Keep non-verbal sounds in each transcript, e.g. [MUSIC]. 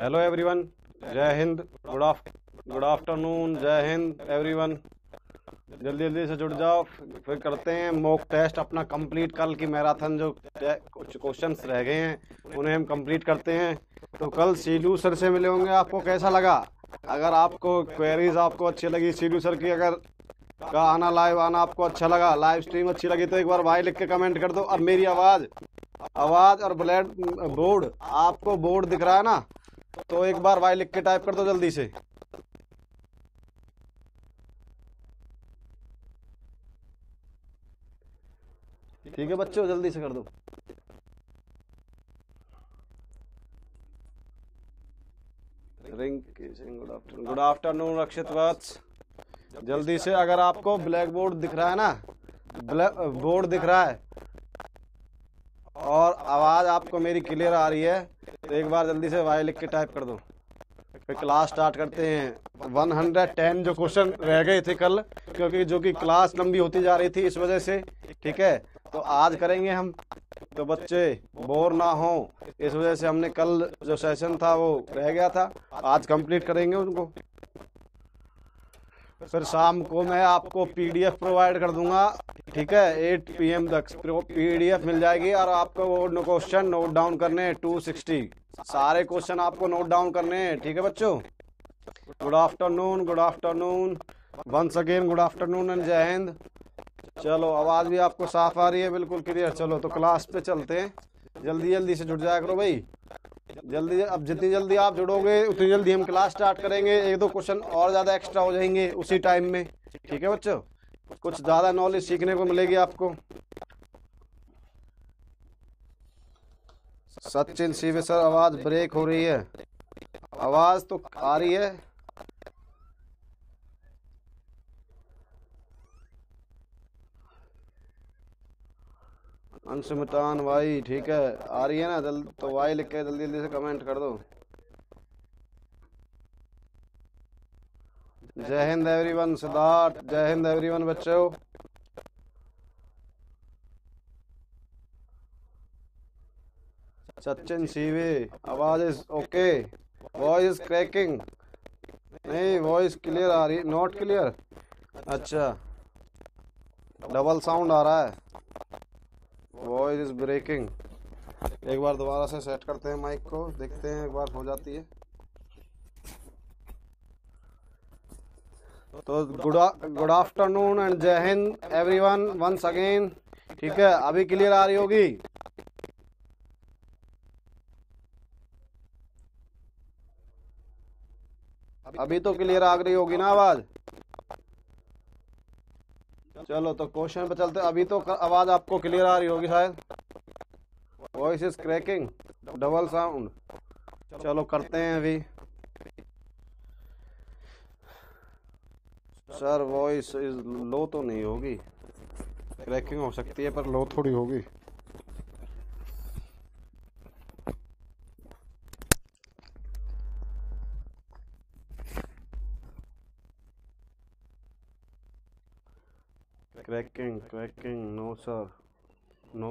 Hello everyone जय हिंद good after good afternoon जय हिंद एवरीवन जल्दी जल्दी से जुड़ जाओ फिर करते हैं मॉक टेस्ट अपना कंप्लीट कल की मैराथन जो कुछ क्वेश्चंस रह गए हैं उन्हें हम कंप्लीट करते हैं तो कल सीलू सर से मिले होंगे आपको कैसा लगा अगर आपको क्वेरीज आपको अच्छी लगी सीलू सर की अगर का आना लाइव आना आपको अच्छा लगा लाइव स्ट्रीम अच्छी लगी तो एक बार भाई लिख के कमेंट कर दो और मेरी आवाज़ आवाज़ और ब्लैड बोर्ड आपको बोर्ड दिख रहा है ना तो एक बार वाई लिख के टाइप कर दो जल्दी से ठीक है बच्चों जल्दी से कर दो good afternoon good afternoon Rakshit Vats जल्दी से अगर आपको ब्लैक बोर्ड दिख रहा है ना ब्लैक बोर्ड दिख रहा है और आवाज़ आपको मेरी क्लियर आ रही है तो एक बार जल्दी से वाई लिख के टाइप कर दो फिर क्लास स्टार्ट करते हैं 110 जो क्वेश्चन रह गए थे कल क्योंकि जो कि क्लास लंबी होती जा रही थी इस वजह से ठीक है तो आज करेंगे हम तो बच्चे बोर ना हो इस वजह से हमने कल जो सेशन था वो रह गया था आज कंप्लीट करेंगे उनको फिर शाम को मैं आपको पीडीएफ प्रोवाइड कर दूंगा ठीक है 8 पीएम तक पीडीएफ मिल जाएगी और आपको वो क्वेश्चन नोट डाउन करने हैं 260 सारे क्वेश्चन आपको नोट डाउन करने हैं ठीक है बच्चों good afternoon good afternoon once again good afternoon and जय हिंद चलो आवाज़ भी आपको साफ आ रही है बिल्कुल क्लियर चलो तो क्लास पे चलते हैं जल्दी जल्दी से जुट जाया करो भाई जल्दी अब जितनी जल्दी आप जुड़ोगे उतनी जल्दी हम क्लास स्टार्ट करेंगे एक दो क्वेश्चन और ज़्यादा एक्स्ट्रा हो जाएंगे उसी टाइम में ठीक है बच्चों कुछ ज़्यादा नॉलेज सीखने को मिलेगी आपको सचिन सीवे सर आवाज़ ब्रेक हो रही है आवाज़ तो आ रही है अंशमतान भाई ठीक है आ रही है ना जल्द तो वाई लिख के जल्दी जल्दी से कमेंट कर दो जय हिंद एवरीवन सिद्धार्थ जय हिंद एवरीवन हो सचिन सीवे आवाज is okay voice is cracking नहीं वॉइस क्लियर आ रही नॉट क्लियर अच्छा डबल साउंड आ रहा है वॉइस इज ब्रेकिंग एक बार दोबारा से सेट करते हैं माइक को देखते हैं एक बार हो जाती है तो गुड गुड आफ्टरनून एंड जय हिंद एवरीवन वंस अगेन ठीक है अभी क्लियर आ रही होगी अभी तो क्लियर आ रही होगी ना आवाज़ चलो तो क्वेश्चन पे चलते अभी तो आवाज़ आपको क्लियर आ रही होगी शायद voice is cracking double sound चलो करते हैं अभी सर वॉइस इज लो तो नहीं होगी क्रैकिंग हो सकती है पर लो थोड़ी होगी cracking cracking no sir no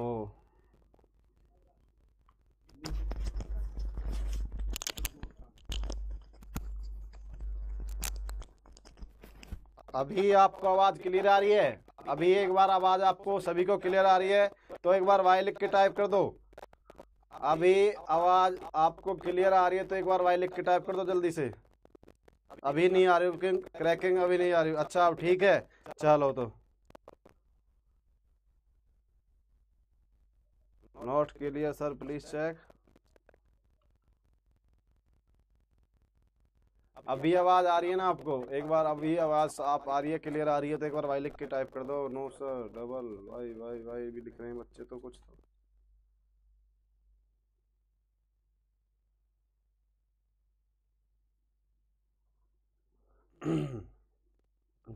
अभी आपको आवाज क्लियर आ रही है अभी एक बार आवाज आपको सभी को क्लियर आ रही है तो एक बार वाई लिख के टाइप कर दो अभी आवाज आपको क्लियर आ रही है तो एक बार वाई लिख के टाइप कर दो जल्दी से अभी नहीं आ रही क्रैकिंग अभी नहीं आ रही अच्छा ठीक है चलो तो not clear sir please check अभी आवाज आ रही है ना आपको एक बार अभी आवाज आप आ रही है क्लियर आ रही है तो एक बार वाई लिख के टाइप कर दो no sir double Y Y Y भी लिख रहे हैं बच्चे तो कुछ तो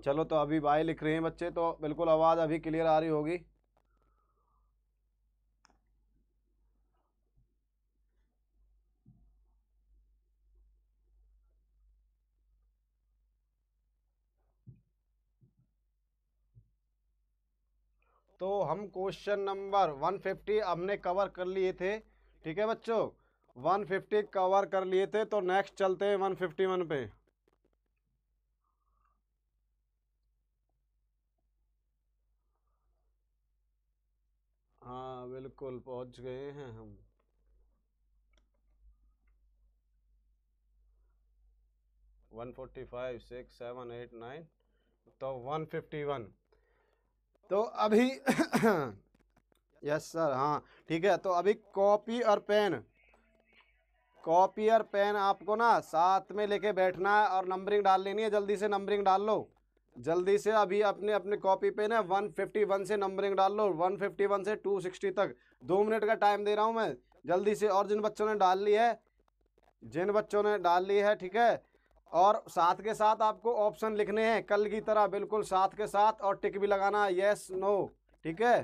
[CLEARS THROAT] चलो तो अभी वाई लिख रहे हैं बच्चे तो बिल्कुल आवाज़ अभी क्लियर आ रही होगी हम क्वेश्चन नंबर 150 हमने कवर कर लिए थे ठीक है बच्चों 150 कवर कर लिए थे तो नेक्स्ट चलते हैं 151 पे हाँ बिल्कुल पहुंच गए हैं हम one forty five six seven eight nine तो वन फिफ्टी वन तो अभी [COUGHS] यस सर हाँ ठीक है तो अभी कॉपी और पेन कॉपी और पेन आपको ना साथ में लेके बैठना है और नंबरिंग डाल लेनी है जल्दी से नंबरिंग डाल लो जल्दी से अभी अपने अपने कॉपी पेन है वन से नंबरिंग डाल लो वन फिफ्टी वन से टू सिक्सटी तक दो मिनट का टाइम दे रहा हूँ मैं जल्दी से और जिन बच्चों ने डाल ली है जिन बच्चों ने डाल ली है ठीक है और साथ के साथ आपको ऑप्शन लिखने हैं कल की तरह बिल्कुल साथ के साथ और टिक भी लगाना यस नो ठीक है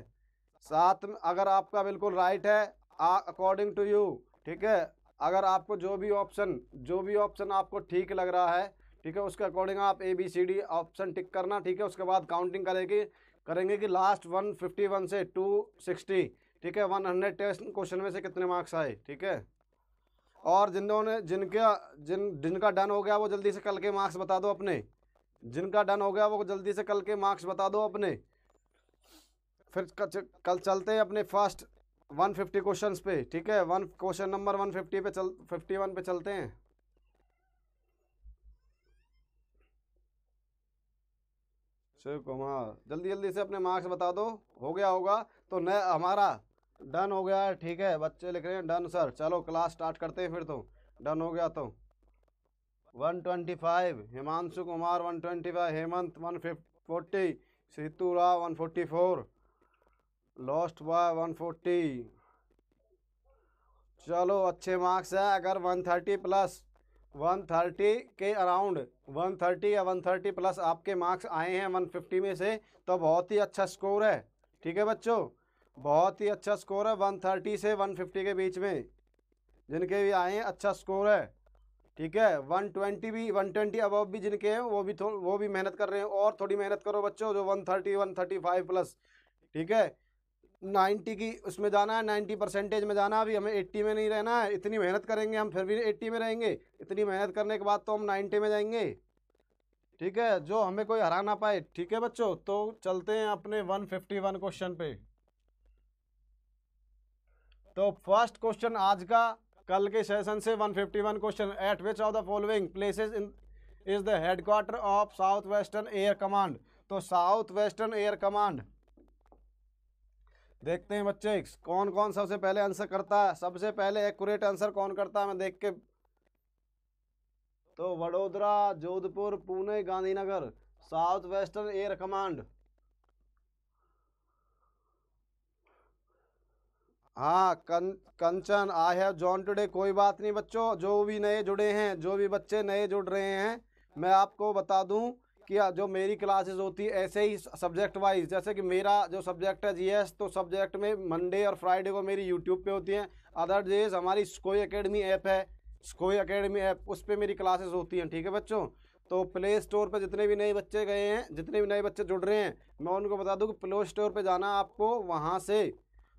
साथ अगर आपका बिल्कुल राइट है अकॉर्डिंग टू यू ठीक है अगर आपको जो भी ऑप्शन जो भी ऑप्शन आपको ठीक लग रहा है ठीक है उसके अकॉर्डिंग आप A B C D option tick करना ठीक है उसके बाद काउंटिंग करेगी करेंगे कि लास्ट वन फिफ्टी वन से टू सिक्सटी ठीक है वन हंड्रेड टेस्ट क्वेश्चन में से कितने मार्क्स आए ठीक है और जिन्होंने जिनका जिन जिनका डन हो गया वो जल्दी से कल के मार्क्स बता दो अपने जिनका डन हो गया वो जल्दी से कल के मार्क्स बता दो अपने फिर कल चलते हैं अपने फर्स्ट 150 क्वेश्चन पे ठीक है वन क्वेश्चन नंबर 150 पे चल 51 पे चलते हैं शिव कुमार जल्दी जल्दी से अपने मार्क्स बता दो हो गया होगा तो न हमारा डन हो गया है ठीक है बच्चे लिख रहे हैं डन सर चलो क्लास स्टार्ट करते हैं फिर तो डन हो गया तो 125 Himanshu Kumar 125 Hemant 140 Situ Rao one forty four lost boy 140 चलो अच्छे मार्क्स है अगर 130 प्लस 130 के अराउंड 130 या 130 प्लस आपके मार्क्स आए हैं 150 में से तो बहुत ही अच्छा स्कोर है ठीक है बच्चों बहुत ही अच्छा स्कोर है 130 से 150 के बीच में जिनके भी आए हैं अच्छा स्कोर है ठीक है 120 भी 120 अबव भी जिनके हैं वो भी वो भी मेहनत कर रहे हैं और थोड़ी मेहनत करो बच्चों जो 130 135 प्लस ठीक है 90 की उसमें जाना है 90 परसेंटेज में जाना अभी हमें 80 में नहीं रहना है इतनी मेहनत करेंगे हम फिर भी एट्टी में रहेंगे इतनी मेहनत करने के बाद तो हम नाइन्टी में जाएंगे ठीक है जो हमें कोई हरा ना पाए ठीक है बच्चों तो चलते हैं अपने 151 क्वेश्चन पे तो फर्स्ट क्वेश्चन आज का कल के सेशन से 151 question at which of the following places in is the headquarter of South Western Air Command तो साउथ वेस्टर्न एयर कमांड देखते हैं बच्चे कौन कौन सबसे पहले आंसर करता है सबसे पहले एक्यूरेट आंसर कौन करता है मैं देख के तो Vadodara Jodhpur Pune Gandhinagar South Western Air Command हाँ कं, Kanchan I have join today कोई बात नहीं बच्चों जो भी नए जुड़े हैं जो भी बच्चे नए जुड़ रहे हैं मैं आपको बता दूं कि जो मेरी क्लासेस होती है ऐसे ही सब्जेक्ट वाइज जैसे कि मेरा जो सब्जेक्ट है जीएस तो सब्जेक्ट में मंडे और फ्राइडे को मेरी यूट्यूब पे होती हैं अदर डेज हमारी स्कोई अकेडमी ऐप है स्कोई अकेडमी ऐप उस पर मेरी क्लासेज होती हैं ठीक है बच्चों तो प्ले स्टोर पर जितने भी नए बच्चे गए हैं जितने भी नए बच्चे जुड़ रहे हैं मैं उनको बता दूँ कि प्ले स्टोर पर जाना आपको वहाँ से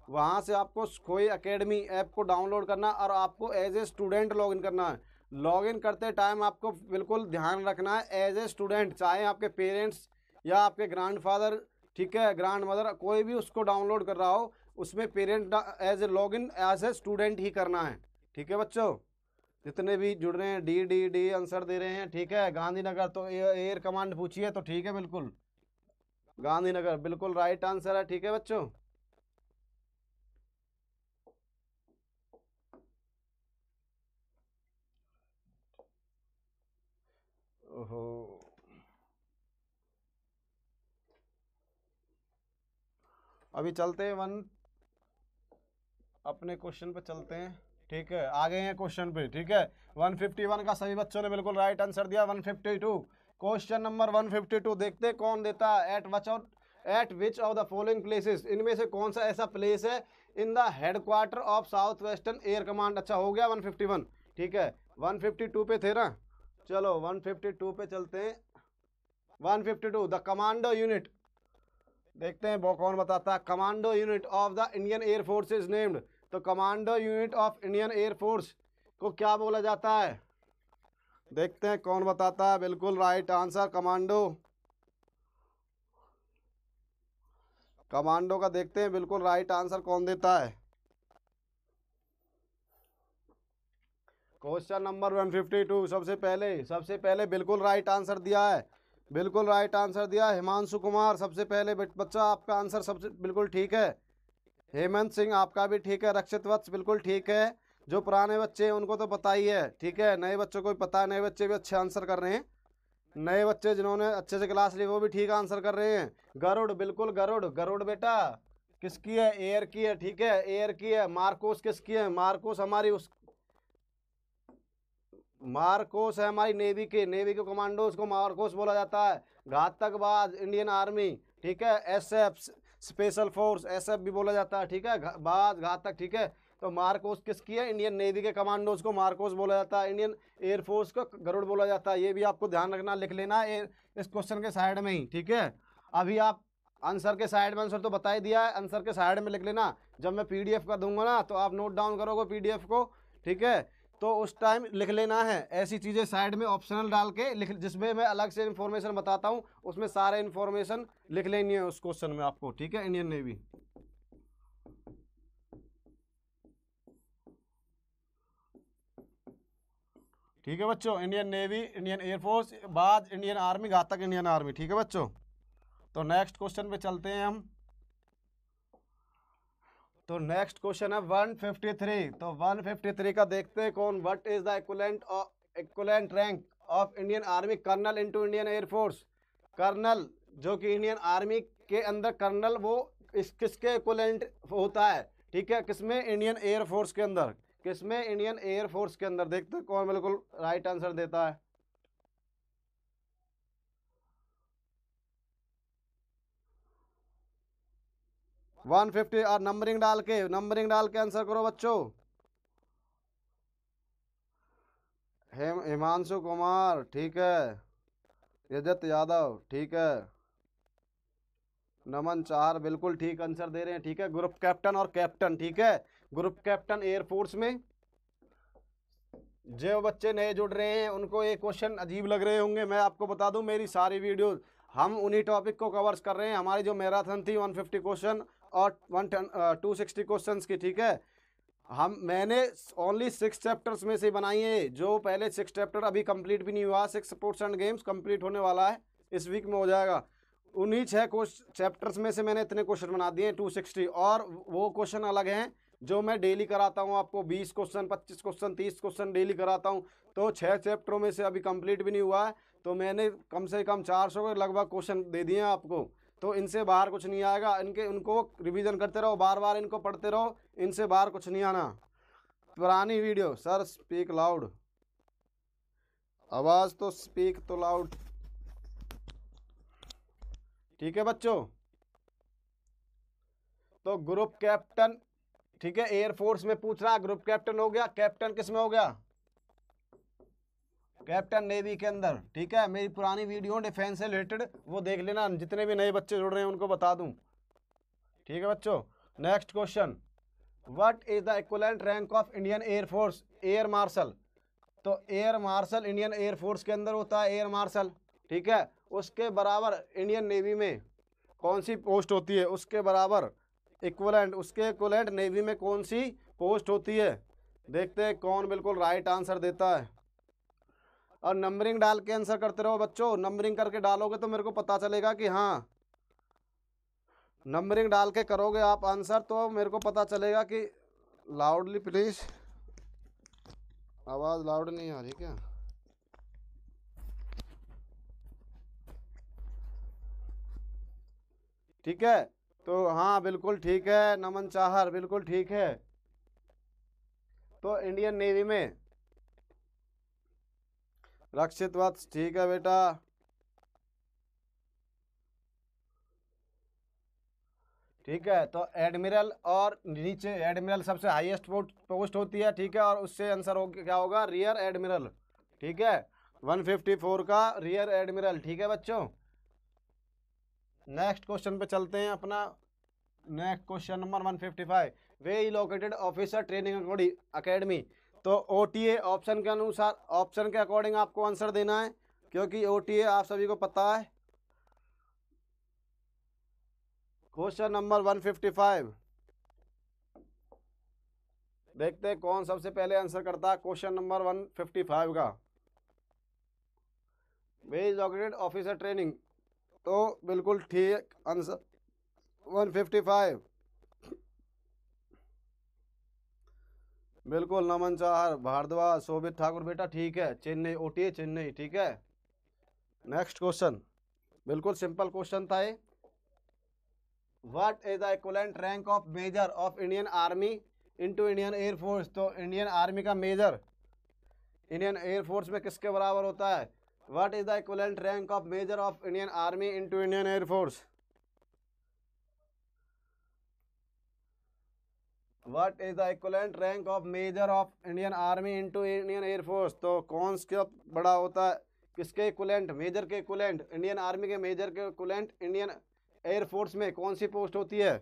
वहाँ से आपको खोई अकेडमी ऐप को डाउनलोड करना और आपको एज ए स्टूडेंट लॉगिन करना है लॉगिन करते टाइम आपको बिल्कुल ध्यान रखना है एज ए स्टूडेंट चाहे आपके पेरेंट्स या आपके ग्रैंडफादर ठीक है ग्रैंड मदर कोई भी उसको डाउनलोड कर रहा हो उसमें parent as a log in as a student ही करना है ठीक है बच्चों जितने भी जुड़ रहे हैं डी डी डी आंसर दे रहे हैं ठीक है गांधीनगर तो एयर कमांड पूछिए तो ठीक है बिल्कुल गांधीनगर बिल्कुल राइट आंसर है ठीक है बच्चों ओहो अभी चलते हैं वन अपने क्वेश्चन पे चलते हैं ठीक है आ गए हैं क्वेश्चन पे ठीक है 151 का सभी बच्चों ने बिल्कुल राइट आंसर दिया 152 क्वेश्चन नंबर 152 देखते हैं कौन देता है at which out at which of the following places इनमें से कौन सा ऐसा प्लेस है in the headquarter of South Western Air Command अच्छा हो गया 151 ठीक है 152 पे थे ना चलो 152 पे चलते हैं 152 द कमांडो यूनिट देखते हैं वो कौन बताता है commando unit of the Indian Air Force is named तो commando unit of Indian Air Force को क्या बोला जाता है देखते हैं कौन बताता है बिल्कुल राइट आंसर कमांडो कमांडो का देखते हैं बिल्कुल राइट आंसर कौन देता है क्वेश्चन नंबर 152 सबसे पहले सबसे पहले बिल्कुल राइट आंसर दिया है बिल्कुल राइट आंसर दिया है हिमांशु कुमार सबसे पहले बच्चा आपका आंसर सबसे बिल्कुल ठीक है हेमंत सिंह आपका भी ठीक है रक्षित वत्स बिल्कुल ठीक है जो पुराने बच्चे हैं उनको तो पता ही है ठीक है नए बच्चों को भी पता है नए बच्चे भी अच्छे आंसर कर रहे हैं नए बच्चे जिन्होंने अच्छे से क्लास ली वो भी ठीक आंसर कर रहे हैं गरुड़ बिल्कुल गरुड़ गरुड़ बेटा किसकी है एयर की है ठीक है एयर की है मार्कोस किसकी है मार्कोस हमारी उस मार्कोस है हमारी नेवी के नेवी के कमांडो उसको मार्कोस बोला जाता है घातकवाद इंडियन आर्मी ठीक है एसएफ स्पेशल फोर्स एसएफ भी बोला जाता है ठीक है बाद घातक ठीक है तो मार्कोस किसकी है इंडियन नेवी के कमांडोज को मार्कोस बोला जाता है इंडियन एयरफोर्स को गरुड़ बोला जाता है ये भी आपको ध्यान रखना लिख लेना है इस क्वेश्चन के साइड में ही ठीक है अभी आप आंसर के साइड में आंसर तो बता ही दिया है आंसर के साइड में लिख लेना जब मैं पीडीएफ कर दूंगा ना तो आप नोट डाउन करोगे पीडीएफ को ठीक है तो उस टाइम लिख लेना है ऐसी चीज़ें साइड में ऑप्शनल डाल के लिख जिसमें मैं अलग से इन्फॉर्मेशन बताता हूँ उसमें सारे इन्फॉर्मेशन लिख लेनी है उस क्वेश्चन में आपको ठीक है इंडियन नेवी ठीक है बच्चों इंडियन नेवी इंडियन एयरफोर्स बाद Indian army Ghatak Indian army ठीक है बच्चों तो नेक्स्ट क्वेश्चन पे चलते हैं हम तो नेक्स्ट क्वेश्चन है 153 तो 153 का देखते हैं कौन what is the equivalent equivalent rank of Indian army colonel into Indian air force colonel जो कि इंडियन आर्मी के अंदर कर्नल वो इस किसके इक्वलेंट होता है ठीक है किसमें इंडियन एयरफोर्स के अंदर किसमें इंडियन एयरफोर्स के अंदर देखते हैं कौन बिल्कुल राइट आंसर देता है वन फिफ्टी और नंबरिंग डाल के नंबरिंग डाल के आंसर करो बच्चों हेम हिमांशु कुमार ठीक है रजत यादव ठीक है नमन चार बिल्कुल ठीक आंसर दे रहे हैं ठीक है ग्रुप कैप्टन और कैप्टन ठीक है ग्रुप कैप्टन एयरफोर्स में जो बच्चे नए जुड़ रहे हैं उनको ये क्वेश्चन अजीब लग रहे होंगे मैं आपको बता दूं मेरी सारी वीडियो हम उन्हीं टॉपिक को कवर्स कर रहे हैं हमारी जो मैराथन थी 150 क्वेश्चन और वन टू सिक्सटी क्वेश्चन की ठीक है हम मैंने ओनली सिक्स चैप्टर्स में से बनाई है जो पहले सिक्स चैप्टर अभी कंप्लीट भी नहीं हुआ six sports and games complete होने वाला है इस वीक में हो जाएगा उन्हीं छः क्वेश्चन चैप्टर्स में से मैंने इतने क्वेश्चन बना दिए हैं टू सिक्सटी और वो क्वेश्चन अलग हैं जो मैं डेली कराता हूँ आपको बीस क्वेश्चन पच्चीस क्वेश्चन तीस क्वेश्चन डेली कराता हूँ तो छः चैप्टरों में से अभी कम्प्लीट भी नहीं हुआ है तो मैंने कम से कम चार सौ के लगभग क्वेश्चन दे दिए हैं आपको तो इनसे बाहर कुछ नहीं आएगा इनके उनको रिवीजन करते रहो बार बार इनको पढ़ते रहो इनसे बाहर कुछ नहीं आना पुरानी वीडियो सर स्पीक लाउड आवाज़ तो स्पीक तो लाउड ठीक है बच्चों तो ग्रुप कैप्टन ठीक है एयरफोर्स में पूछ रहा ग्रुप कैप्टन हो गया कैप्टन किस में हो गया कैप्टन नेवी के अंदर ठीक है मेरी पुरानी वीडियो डिफेंस से रिलेटेड वो देख लेना जितने भी नए बच्चे जुड़ रहे हैं उनको बता दूं ठीक है बच्चों next question what is the equivalent rank of Indian air force air marshal तो एयर मार्शल इंडियन एयरफोर्स के अंदर होता है एयर मार्शल ठीक है उसके बराबर इंडियन नेवी में कौन सी पोस्ट होती है उसके बराबर इक्वलेंट उसके इक्वलेंट नेवी में कौन सी पोस्ट होती है देखते हैं कौन बिल्कुल राइट आंसर देता है और नंबरिंग डाल के आंसर करते रहो बच्चों नंबरिंग करके डालोगे तो मेरे को पता चलेगा कि हाँ नंबरिंग डाल के करोगे आप आंसर तो मेरे को पता चलेगा कि लाउडली प्लीज़ आवाज़ लाउड नहीं आ रही क्या ठीक है तो हाँ बिल्कुल ठीक है नमन चाहर बिल्कुल ठीक है तो इंडियन नेवी में रक्षित वत्स ठीक है बेटा ठीक है तो एडमिरल और नीचे एडमिरल सबसे हाईएस्ट पोस्ट होती है ठीक है और उससे आंसर हो क्या होगा रियर एडमिरल ठीक है 154 का रियर एडमिरल ठीक है बच्चों नेक्स्ट क्वेश्चन पे चलते हैं अपना next question number 155 where located officer training academy तो ओ ऑप्शन के अनुसार ऑप्शन के अकॉर्डिंग आपको आंसर देना है क्योंकि ओ आप सभी को पता है क्वेश्चन नंबर 155 देखते हैं कौन सबसे पहले आंसर करता है क्वेश्चन नंबर 155 का वेज ऑगरेड ऑफिसर ट्रेनिंग तो बिल्कुल ठीक आंसर 155 बिल्कुल नमन चाहर भारद्वाज शोभित ठाकुर बेटा ठीक है चेन्नई टी चेन्नई ठीक है नेक्स्ट क्वेश्चन बिल्कुल सिंपल क्वेश्चन था ये is the equivalent rank of major of Indian army into Indian air force तो इंडियन आर्मी का मेजर इंडियन एयरफोर्स में किसके बराबर होता है what is the equivalent rank of major of Indian army into Indian air force what is the equivalent rank of major of Indian army into Indian air force तो कौन सा बड़ा होता है किसके इक्वलेंट मेजर के इक्वलेंट इंडियन आर्मी के major के इक्वलेंट इंडियन एयरफोर्स में कौन सी पोस्ट होती है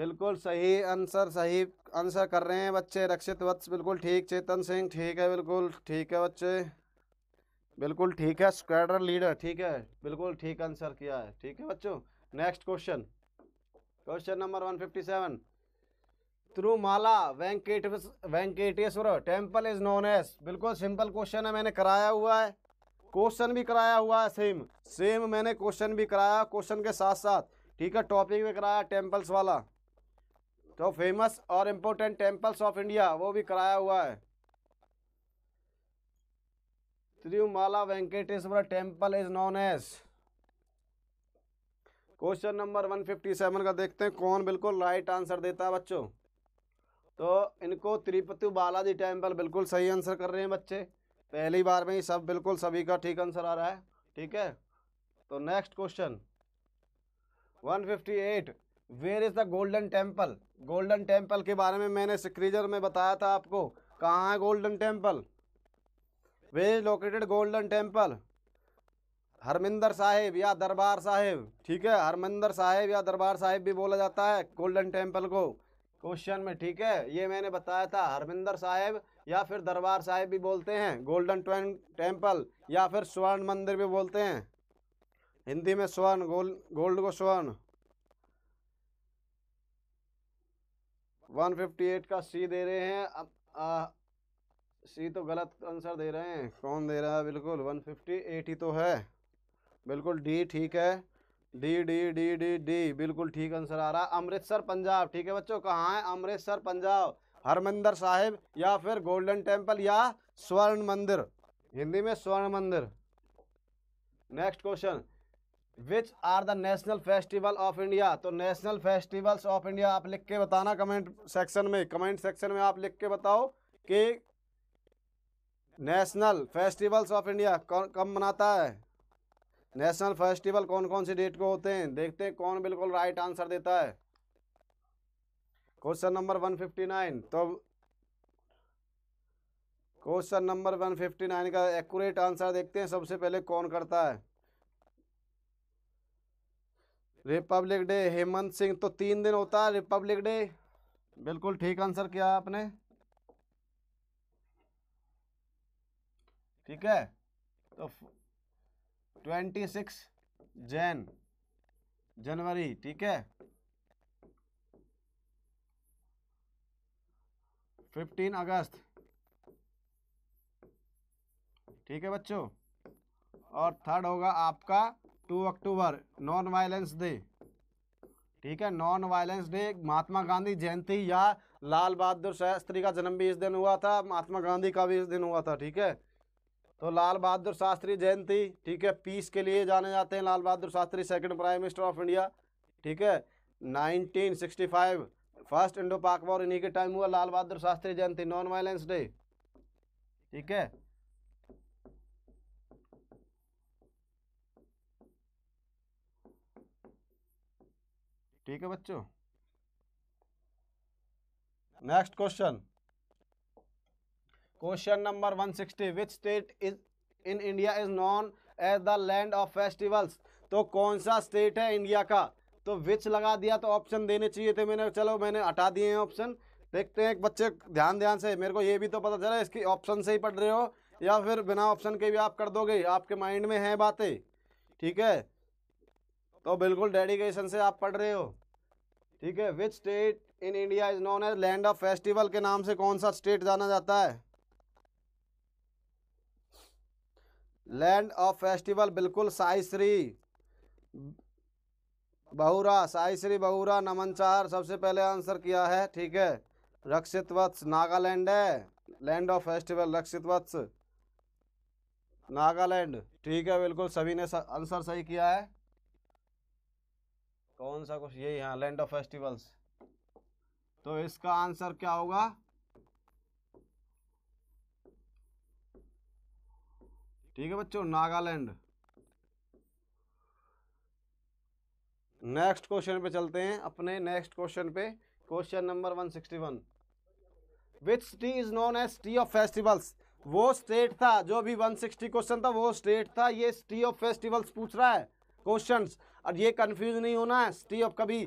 बिल्कुल सही आंसर सही आंसर कर रहे हैं बच्चे रक्षित वत्स बिल्कुल ठीक चेतन सिंह ठीक है बिल्कुल ठीक है बच्चे बिल्कुल ठीक है स्क्वाड्रन लीडर ठीक है बिल्कुल ठीक आंसर किया है ठीक है बच्चों नेक्स्ट क्वेश्चन क्वेश्चन नंबर 157 माला Venkat Venkateswara temple is known as बिल्कुल सिंपल क्वेश्चन है मैंने कराया हुआ है क्वेश्चन भी कराया हुआ है सेम सेम मैंने क्वेश्चन भी कराया क्वेश्चन के साथ साथ ठीक है टॉपिक भी कराया टेम्पल्स वाला तो फेमस और इम्पोर्टेंट टेम्पल्स ऑफ इंडिया वो भी कराया हुआ है Tirumala Venkateswara temple is known as question number 157 का देखते हैं कौन बिल्कुल राइट आंसर देता है बच्चों तो इनको तिरुपति बालाजी टेम्पल बिल्कुल सही आंसर कर रहे हैं बच्चे पहली बार में ही सब बिल्कुल सभी का ठीक आंसर आ रहा है ठीक है तो next question 158 where is the golden temple golden temple के बारे में मैंने स्क्रीजर में बताया था आपको कहाँ है golden temple where is located golden temple Harmandir Sahib या दरबार साहिब ठीक है हरमिंदर साहिब या दरबार साहिब भी बोला जाता है गोल्डन टेम्पल को क्वेश्चन में ठीक है ये मैंने बताया था हरमिंदर साहिब या फिर दरबार साहिब भी बोलते हैं गोल्डन ट्वें टेम्पल या फिर स्वर्ण मंदिर भी बोलते हैं हिंदी में स्वर्ण गोल्ड गोल्ड को स्वर्ण 158 का सी दे रहे हैं अब आ, सी तो गलत आंसर दे रहे हैं कौन दे रहा है बिल्कुल 158 ही तो है बिल्कुल डी ठीक है D D D D D बिल्कुल ठीक आंसर आ रहा है अमृतसर पंजाब ठीक है बच्चों कहाँ है अमृतसर पंजाब हरमंदर साहिब या फिर गोल्डन टेम्पल या स्वर्ण मंदिर हिंदी में स्वर्ण मंदिर next question which are the national festival of India तो नेशनल फेस्टिवल्स ऑफ इंडिया आप लिख के बताना कमेंट सेक्शन में कमेंट सेक्शन में आप लिख के बताओ कि नेशनल फेस्टिवल्स ऑफ इंडिया कौन कब मनाता है नेशनल फेस्टिवल कौन कौन से डेट को होते हैं देखते हैं कौन बिल्कुल राइट आंसर देता है क्वेश्चन नंबर 159 तो क्वेश्चन नंबर 159 का एक्यूरेट आंसर देखते हैं सबसे पहले कौन करता है रिपब्लिक डे हेमंत सिंह तो तीन दिन होता है रिपब्लिक डे बिल्कुल ठीक आंसर किया आपने ठीक है तो ट्वेंटी सिक्स जैन जनवरी ठीक है फिफ्टीन अगस्त ठीक है बच्चों और थर्ड होगा आपका two October non violence day ठीक है non violence day Mahatma Gandhi Jayanti या लाल बहादुर शास्त्री का जन्म भी इस दिन हुआ था महात्मा गांधी का भी इस दिन हुआ था ठीक है तो लाल बहादुर शास्त्री जयंती ठीक है पीस के लिए जाने जाते हैं Lal Bahadur Shastri second prime minister of India ठीक है 1965 फर्स्ट इंडो पाक वॉर इन्हीं के टाइम हुआ Lal Bahadur Shastri Jayanti non violence day ठीक है ठीक है बच्चों next question number one 160. Which state is in India is known as the land of festivals तो कौन सा स्टेट है इंडिया का तो विच लगा दिया तो ऑप्शन देने चाहिए थे मैंने चलो मैंने हटा दिए हैं ऑप्शन देखते हैं एक बच्चे ध्यान ध्यान से मेरे को ये भी तो पता चला इसकी ऑप्शन से ही पढ़ रहे हो या फिर बिना ऑप्शन के भी आप कर दोगे आपके माइंड में हैं बातें ठीक है तो बिल्कुल डेडिकेशन से आप पढ़ रहे हो ठीक है which state in India is known as land of festival के नाम से कौन सा स्टेट जाना जाता है लैंड ऑफ फेस्टिवल बिल्कुल साई श्री बहुरा साई श्री बहुरा नमन चार सबसे पहले आंसर किया है ठीक है रक्षित वत्स नागालैंड है land of festival Rakshit Vats Nagaland ठीक है बिल्कुल सभी ने आंसर सही किया है कौन सा कुछ यही हाँ लैंड ऑफ फेस्टिवल्स तो इसका आंसर क्या होगा ठीक है बच्चों नागालैंड नेक्स्ट क्वेश्चन पे चलते हैं अपने नेक्स्ट क्वेश्चन पे question number 161 which city is known as city of festivals वो स्टेट था जो भी 160 क्वेश्चन था वो स्टेट था ये सिटी ऑफ फेस्टिवल्स पूछ रहा है क्वेश्चंस और ये कंफ्यूज नहीं होना है सिटी ऑफ कभी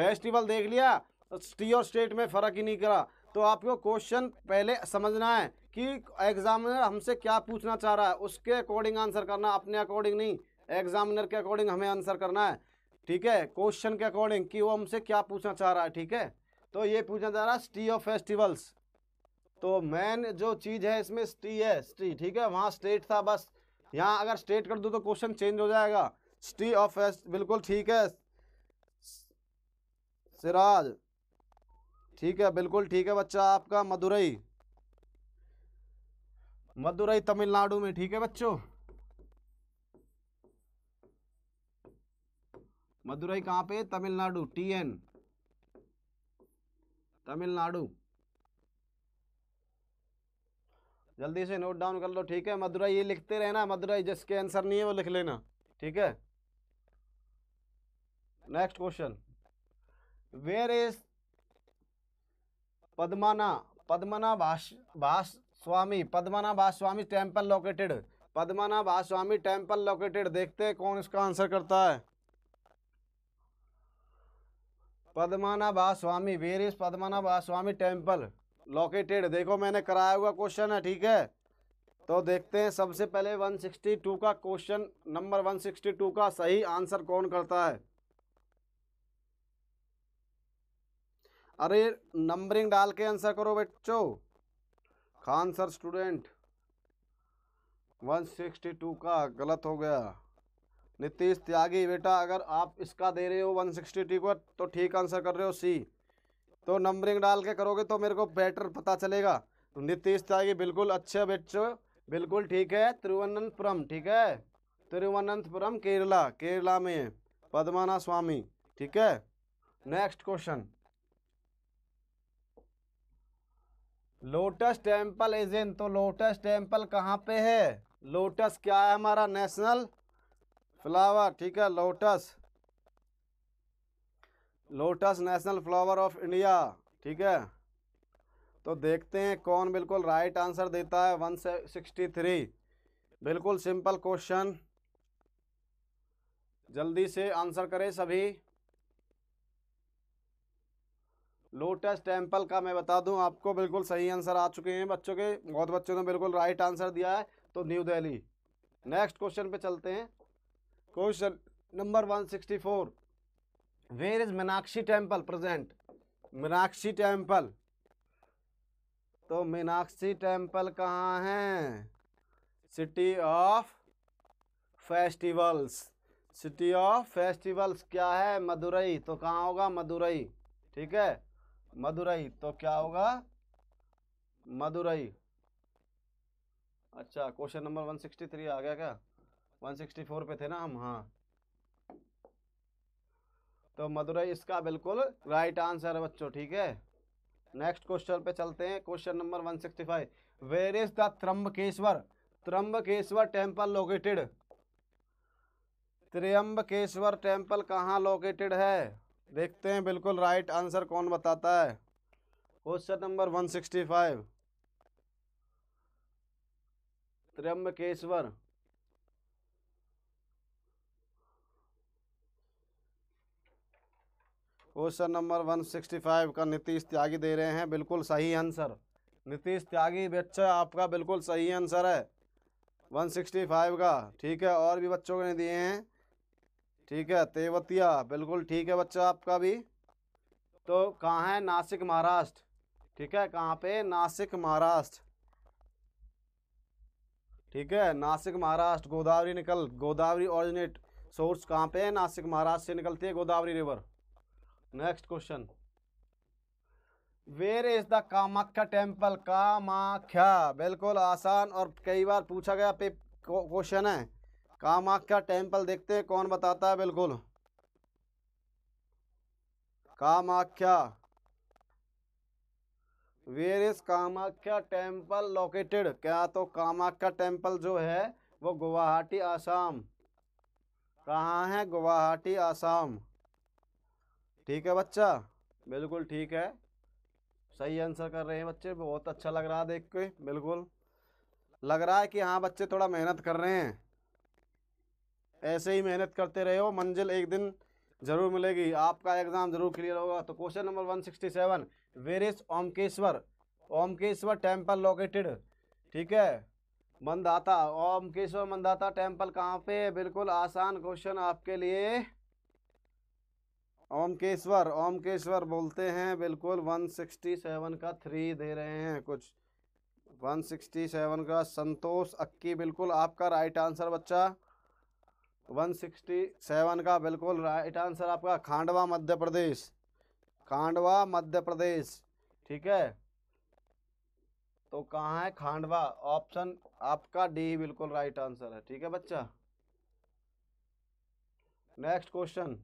फेस्टिवल देख लिया सिटी और स्टेट में फर्क ही नहीं करा तो आपको क्वेश्चन पहले समझना है कि एग्जामिनर हमसे क्या पूछना चाह रहा है उसके अकॉर्डिंग आंसर करना अपने अकॉर्डिंग नहीं एग्जामिनर के अकॉर्डिंग हमें आंसर करना है ठीक है क्वेश्चन के अकॉर्डिंग कि वो हमसे क्या पूछना चाह रहा है ठीक है तो ये पूछना चाह रहा है स्टी ऑफ फेस्टिवल्स तो मेन जो चीज़ है इसमें स्टी है स्टी ठीक है वहाँ स्टेट था बस यहाँ अगर स्टेट कर दो तो क्वेश्चन चेंज हो जाएगा स्टी ऑफ फेस्ट बिल्कुल ठीक है सिराज ठीक है बिल्कुल ठीक है बच्चा आपका मदुरई मदुरई तमिलनाडु में ठीक है बच्चों मदुरई कहां पे तमिलनाडु टी एन तमिलनाडु जल्दी से नोट डाउन कर लो ठीक है मदुरई ये लिखते रहना मदुरई जिसके आंसर नहीं है वो लिख लेना ठीक है next question where is Padmana भाष स्वामी पद्मना भाष स्वामी टेम्पल लोकेटेड भाष स्वामी टेम्पल लोकेटेड देखते हैं कौन इसका आंसर करता है भाष स्वामी वेर इज भाष स्वामी टेम्पल लोकेटेड देखो मैंने कराया हुआ क्वेश्चन है ठीक है तो देखते हैं सबसे पहले 162 का क्वेश्चन नंबर 162 का सही आंसर कौन करता है अरे नंबरिंग डाल के आंसर करो बच्चो खान सर स्टूडेंट 162 का गलत हो गया नीतीश त्यागी बेटा अगर आप इसका दे रहे हो 162 को तो ठीक आंसर कर रहे हो सी तो नंबरिंग डाल के करोगे तो मेरे को बेटर पता चलेगा तो नीतीश त्यागी बिल्कुल अच्छे बेटो बिल्कुल ठीक है तिरुवनंतपुरम ठीक है तिरुवनंतपुरम केरला केरला में है पद्माना स्वामी ठीक है next question lotus temple in तो लोटस टेम्पल कहाँ पे है लोटस क्या है हमारा नेशनल फ्लावर ठीक है lotus lotus national flower of India ठीक है तो देखते हैं कौन बिल्कुल राइट आंसर देता है वन सिक्सटी थ्री बिल्कुल सिंपल क्वेश्चन जल्दी से आंसर करें सभी लोटस टेम्पल का मैं बता दूं आपको बिल्कुल सही आंसर आ चुके हैं बच्चों के बहुत बच्चों ने बिल्कुल राइट आंसर दिया है तो न्यू दिल्ली नेक्स्ट क्वेश्चन पे चलते हैं question number one sixty four where is Meenakshi temple present Meenakshi temple तो मीनाक्षी टेम्पल कहाँ है city of festivals city of festivals क्या है मदुरई तो कहाँ होगा मदुरई ठीक है मदुरई तो क्या होगा मदुरई अच्छा question number one sixty three आ गया क्या वन सिक्सटी फोर पे थे ना हम हाँ तो मदुरई इसका बिल्कुल राइट आंसर है बच्चों ठीक है नेक्स्ट क्वेश्चन पे चलते हैं question number one sixty five where is the Trimbakeshwar Trimbakeshwar temple located Trimbakeshwar temple कहाँ लोकेटेड है देखते हैं बिल्कुल राइट आंसर कौन बताता है question number one sixty five Trimbakeshwar question number one sixty five का नीतीश त्यागी दे रहे हैं बिल्कुल सही आंसर नीतीश त्यागी बच्चा आपका बिल्कुल सही आंसर है वन सिक्सटी फाइव का ठीक है और भी बच्चों ने दिए हैं ठीक है तेवतिया बिल्कुल ठीक है बच्चा आपका भी तो कहाँ है नासिक महाराष्ट्र ठीक है कहाँ पे नासिक महाराष्ट्र ठीक है नासिक महाराष्ट्र गोदावरी निकल गोदावरी ऑरिजिनेट सोर्स कहाँ पे है नासिक महाराष्ट्र से निकलती है Godavari river next question where is the Kamakhya temple Kamakhya बिल्कुल आसान और कई बार पूछा गया पे क्वेश्चन है कामाख्या टेम्पल देखते हैं कौन बताता है बिल्कुल Kamakhya where is Kamakhya temple located क्या तो कामाख्या टेम्पल जो है वो गुवाहाटी आसाम कहाँ है गुवाहाटी आसाम ठीक है बच्चा बिल्कुल ठीक है सही आंसर कर रहे हैं बच्चे बहुत अच्छा लग रहा है देख के बिल्कुल लग रहा है कि हाँ बच्चे थोड़ा मेहनत कर रहे हैं ऐसे ही मेहनत करते रहे हो मंजिल एक दिन जरूर मिलेगी आपका एग्ज़ाम जरूर क्लियर होगा तो question number one sixty seven where is Omkareshwar Omkareshwar temple located ठीक है मंदाता ओमकेश्वर मंदाता टेम्पल कहाँ पे है बिल्कुल आसान क्वेश्चन आपके लिए ओमकेश्वर ओमकेश्वर बोलते हैं बिल्कुल 167 का थ्री दे रहे हैं कुछ 167 का संतोष अक्की बिल्कुल आपका राइट आंसर बच्चा 167 का बिल्कुल राइट आंसर आपका खांडवा मध्य प्रदेश खांडवा मध्य प्रदेश ठीक है तो कहाँ है खांडवा ऑप्शन आपका डी बिल्कुल राइट आंसर है ठीक है बच्चा next question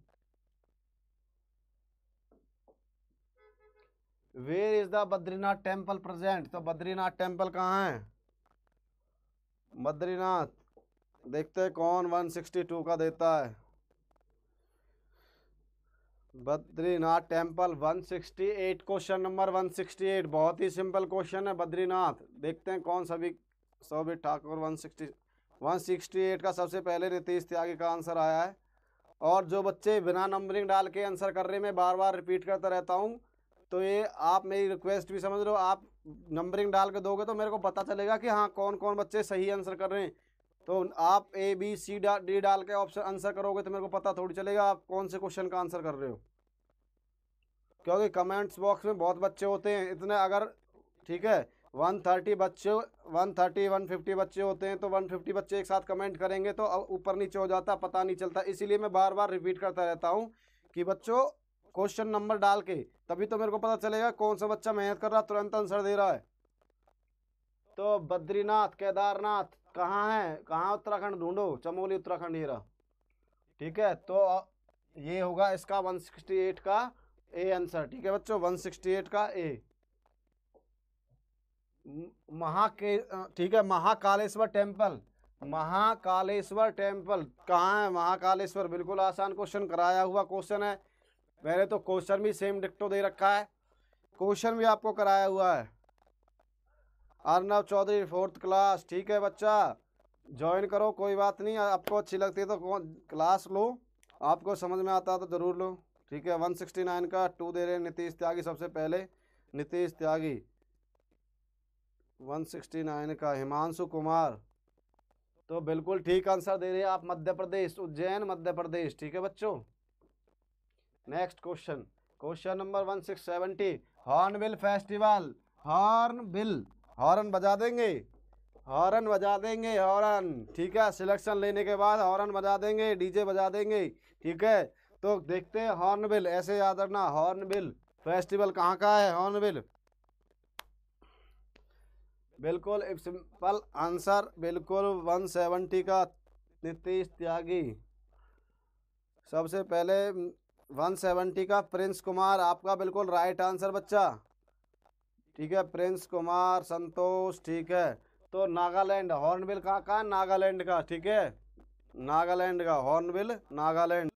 where is the Badrinath temple present तो बद्रीनाथ टेम्पल कहाँ है बद्रीनाथ देखते हैं कौन 162 का देता है बद्रीनाथ टेम्पल 168 क्वेश्चन नंबर 168 बहुत ही सिंपल क्वेश्चन है बद्रीनाथ देखते हैं कौन सभी सभी ठाकुर 160 168 का सबसे पहले रितीश त्यागी का आंसर आया है और जो बच्चे बिना नंबरिंग डाल के आंसर कर रहे मैं बार बार रिपीट करता रहता हूँ तो ये आप मेरी रिक्वेस्ट भी समझ लो आप नंबरिंग डाल के दोगे तो मेरे को पता चलेगा कि हाँ कौन कौन बच्चे सही आंसर कर रहे हैं तो आप ए बी सी डा, डी डाल के ऑप्शन आंसर करोगे तो मेरे को पता थोड़ी चलेगा आप कौन से क्वेश्चन का आंसर कर रहे हो क्योंकि कमेंट्स बॉक्स में बहुत बच्चे होते हैं इतने अगर ठीक है वन थर्टी बच्चे वन थर्टी वन फिफ्टी बच्चे होते हैं तो वन फिफ्टी बच्चे एक साथ कमेंट करेंगे तो ऊपर नीचे हो जाता पता नहीं चलता इसीलिए मैं बार बार रिपीट करता रहता हूँ कि बच्चों क्वेश्चन नंबर डाल के तभी तो मेरे को पता चलेगा कौन सा बच्चा मेहनत कर रहा तुरंत आंसर दे रहा है तो बद्रीनाथ केदारनाथ कहाँ है कहाँ उत्तराखंड ढूंढो चमोली उत्तराखंड ही रहा ठीक है तो ये होगा इसका 168 का ए आंसर ठीक है बच्चों 168 का ए महाके ठीक है महाकालेश्वर टेम्पल महाकालेश्वर टेम्पल कहाँ है महाकालेश्वर बिल्कुल आसान क्वेश्चन कराया हुआ क्वेश्चन है मैंने तो क्वेश्चन भी सेम डिक्टो दे रखा है क्वेश्चन भी आपको कराया हुआ है अर्नव चौधरी फोर्थ क्लास ठीक है बच्चा ज्वाइन करो कोई बात नहीं आपको अच्छी लगती है तो क्लास लो आपको समझ में आता है तो ज़रूर लो ठीक है वन सिक्सटी नाइन का टू दे रहे नीतीश त्यागी सबसे पहले Nitish Tyagi one sixty nine का हिमांशु कुमार तो बिल्कुल ठीक आंसर दे रहे हैं आप मध्य प्रदेश उज्जैन मध्य प्रदेश ठीक है बच्चों next question question number one six seventy hornbill festival hornbill horn बजा देंगे हॉर्न बजा देंगे हॉर्न ठीक है सिलेक्शन लेने के बाद हॉर्न बजा देंगे डीजे बजा देंगे ठीक है तो देखते हैं हॉर्नबिल ऐसे याद रखना हॉर्नबिल फेस्टिवल कहाँ का है हॉर्नबिल बिल्कुल सिंपल आंसर बिल्कुल 170 का नीतीश त्यागी सबसे पहले 170 का प्रिंस कुमार आपका बिल्कुल राइट आंसर बच्चा ठीक है प्रिंस कुमार संतोष ठीक है तो नागालैंड हॉर्नबिल कहाँ कहाँ नागालैंड का ठीक है नागालैंड का हॉर्नबिल नागालैंड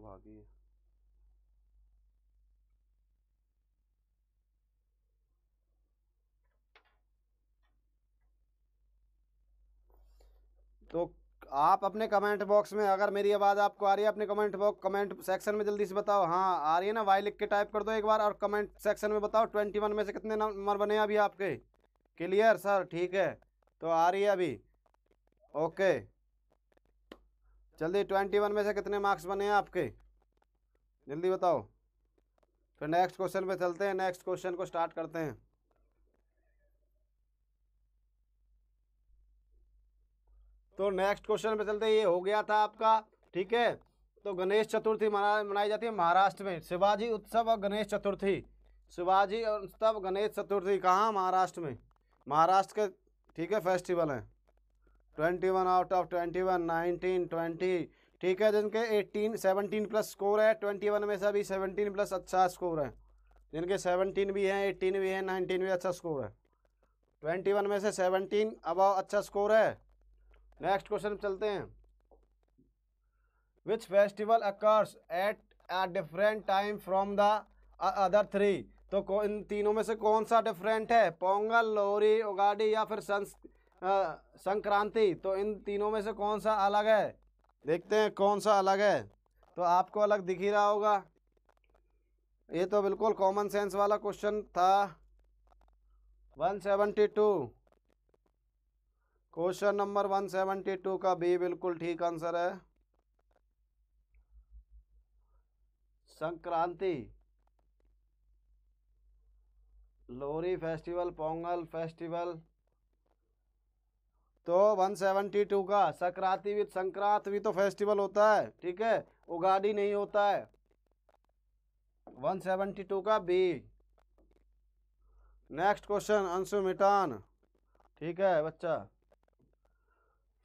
अब आगे तो आप अपने कमेंट बॉक्स में अगर मेरी आवाज़ आपको आ रही है अपने कमेंट बॉक्स कमेंट सेक्शन में जल्दी से बताओ हाँ आ रही है ना वाई लिख के टाइप कर दो एक बार और कमेंट सेक्शन में बताओ ट्वेंटी वन में से कितने नंबर बने अभी आपके क्लियर सर ठीक है तो आ रही है अभी ओके जल्दी ट्वेंटी वन में से कितने मार्क्स बने हैं आपके जल्दी बताओ फिर नेक्स्ट क्वेश्चन पे चलते हैं नेक्स्ट क्वेश्चन को स्टार्ट करते हैं तो नेक्स्ट क्वेश्चन पे चलते हैं ये हो गया था आपका ठीक है तो गणेश चतुर्थी मना मनाई जाती है महाराष्ट्र में शिवाजी उत्सव और गणेश चतुर्थी शिवाजी उत्सव गणेश चतुर्थी कहाँ महाराष्ट्र में महाराष्ट्र के ठीक है फेस्टिवल हैं twenty one out of twenty one nineteen twenty ठीक है जिनके एटीन सेवनटीन प्लस स्कोर है ट्वेंटी वन में से अभी सेवनटीन प्लस अच्छा स्कोर है जिनके सेवनटीन भी हैं एटीन भी हैं नाइनटीन भी अच्छा स्कोर है ट्वेंटी वन में से सेवनटीन अब अच्छा स्कोर है नेक्स्ट क्वेश्चन चलते हैं which festival occurs at a different time from the other three तो इन तीनों में से कौन सा डिफरेंट है पोंगल लोहरी उगाडी या फिर संस्कृत संक्रांति तो इन तीनों में से कौन सा अलग है देखते हैं कौन सा अलग है तो आपको अलग दिख ही रहा होगा ये तो बिल्कुल कॉमन सेंस वाला क्वेश्चन था one seventy two question number one seventy two का बी बिल्कुल ठीक आंसर है संक्रांति लोरी फेस्टिवल पोंगल फेस्टिवल तो 172 का संक्रांति भी संक्रांत भी तो फेस्टिवल होता है ठीक है उगाड़ी नहीं होता है 172 का B next question Anshu Mitan ठीक है बच्चा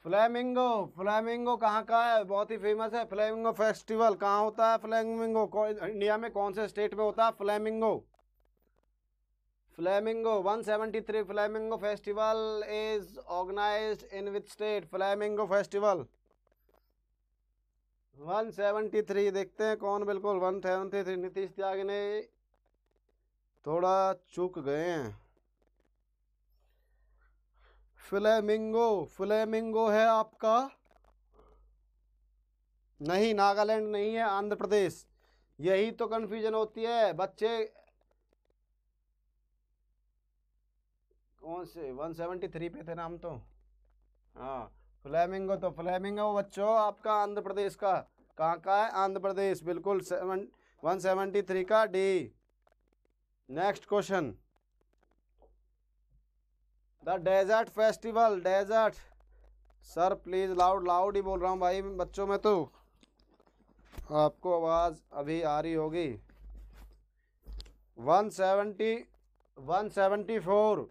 फ्लैमिंगो फ्लैमिंगो कहाँ का है बहुत ही फेमस है फ्लैमिंगो फेस्टिवल कहाँ होता है फ्लैमिंगो इंडिया में कौन से स्टेट में होता है flamingo flamingo 173 Flamingo Festival is organized in which state? Flamingo Festival 173 देखते हैं कौन बिल्कुल 173 नीतीश त्याग ने थोड़ा चूक गए हैं फ्लैमिंगो फ्लैमिंगो है आपका नहीं नागालैंड नहीं है आंध्र प्रदेश यही तो कन्फ्यूजन होती है बच्चे कौन से 173 पे थे नाम तो हाँ फ्लैमिंगो तो फ्लैमिंगो बच्चों आपका आंध्र प्रदेश का कहाँ का है आंध्र प्रदेश बिल्कुल सेवन वन सेवेंटी थ्री का D next question the desert festival desert sir please loud loud ही बोल रहा हूँ भाई बच्चों में तो आपको आवाज़ अभी आ रही होगी one seventy one seventy four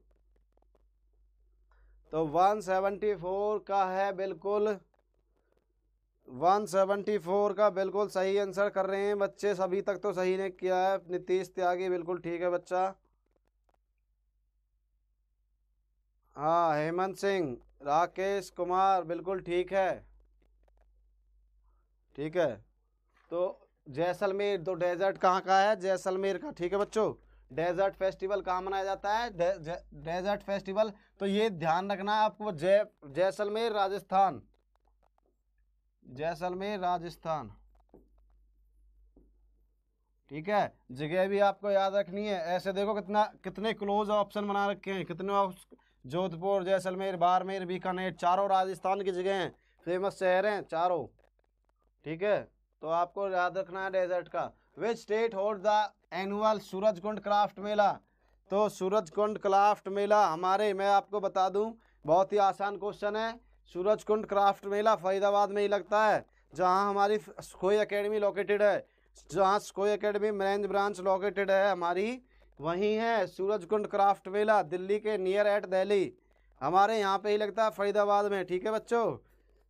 तो 174 का है बिल्कुल 174 का बिल्कुल सही आंसर कर रहे हैं बच्चे सभी तक तो सही ने किया है नीतीश त्यागी बिल्कुल ठीक है बच्चा हाँ हेमंत सिंह राकेश कुमार बिल्कुल ठीक है ठीक है तो जैसलमेर तो डेजर्ट कहाँ का है जैसलमेर का ठीक है बच्चों डेजर्ट फेस्टिवल कहाँ मनाया जाता है डेजर्ट दे, फेस्टिवल तो ये ध्यान रखना है आपको जय जैसलमेर राजस्थान जैसलमेर राजस्थान ठीक है जगह भी आपको याद रखनी है ऐसे देखो कितना कितने क्लोज ऑप्शन बना रखे हैं कितने जोधपुर जैसलमेर बाड़मेर बीकानेर चारों राजस्थान की जगह हैं फेमस शहर हैं चारों ठीक है तो आपको याद रखना है डेजर्ट का which state hold the annual Kund craft mela तो सूरज कुंड क्राफ्ट मेला हमारे मैं आपको बता दूं बहुत ही आसान क्वेश्चन है सूरज कुंड क्राफ्ट मेला फरीदाबाद में ही लगता है जहां हमारी स्कोई एकेडमी लोकेटेड है जहां स्कोई एकेडमी मरेंज ब्रांच लोकेटेड है हमारी वहीं है सूरज कुंड क्राफ्ट मेला दिल्ली के नियर एट दहली हमारे यहाँ पर ही लगता है फरीदाबाद में ठीक है बच्चों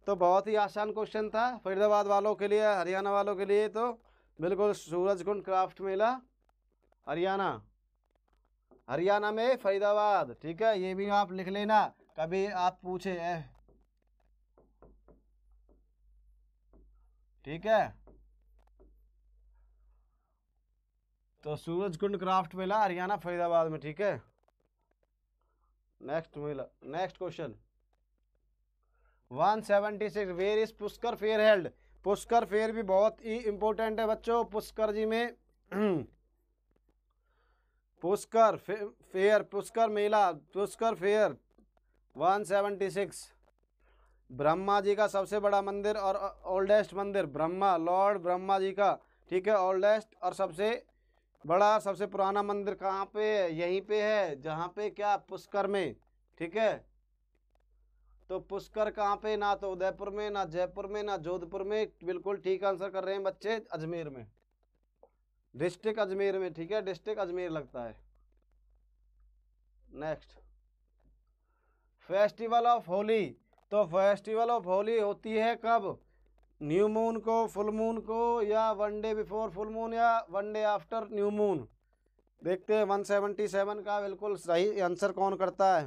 तो बहुत ही आसान क्वेश्चन था फरीदाबाद वालों के लिए हरियाणा वालों के लिए तो बिल्कुल सूरज कुंड क्राफ्ट मेला हरियाणा हरियाणा में फरीदाबाद ठीक है ये भी आप लिख लेना कभी आप पूछे ठीक है तो सूरज कुंड क्राफ्ट मेला हरियाणा फरीदाबाद में ठीक है next mela next question 176 where is Pushkar fair held Pushkar fair भी बहुत ही इंपॉर्टेंट है बच्चों पुष्कर जी में [CLEARS THROAT] Pushkar fair, fair Pushkar mela Pushkar fair 176 Brahma ji का सबसे बड़ा मंदिर और ओल्डेस्ट मंदिर ब्रह्मा लॉर्ड ब्रह्मा जी का ठीक है ओल्डेस्ट और सबसे बड़ा सबसे पुराना मंदिर कहाँ पे है यहीं पे है जहाँ पे क्या पुष्कर में ठीक है तो पुष्कर कहाँ पे ना तो उदयपुर में ना जयपुर में ना जोधपुर में बिल्कुल ठीक आंसर कर रहे हैं बच्चे अजमेर में डिस्ट्रिक्ट अजमेर में ठीक है डिस्ट्रिक्ट अजमेर लगता है नेक्स्ट फेस्टिवल ऑफ होली तो फेस्टिवल ऑफ होली होती है कब न्यू मून को फुल मून को या one day before full moon या one day after new moon देखते हैं वन सेवन का बिल्कुल सही आंसर कौन करता है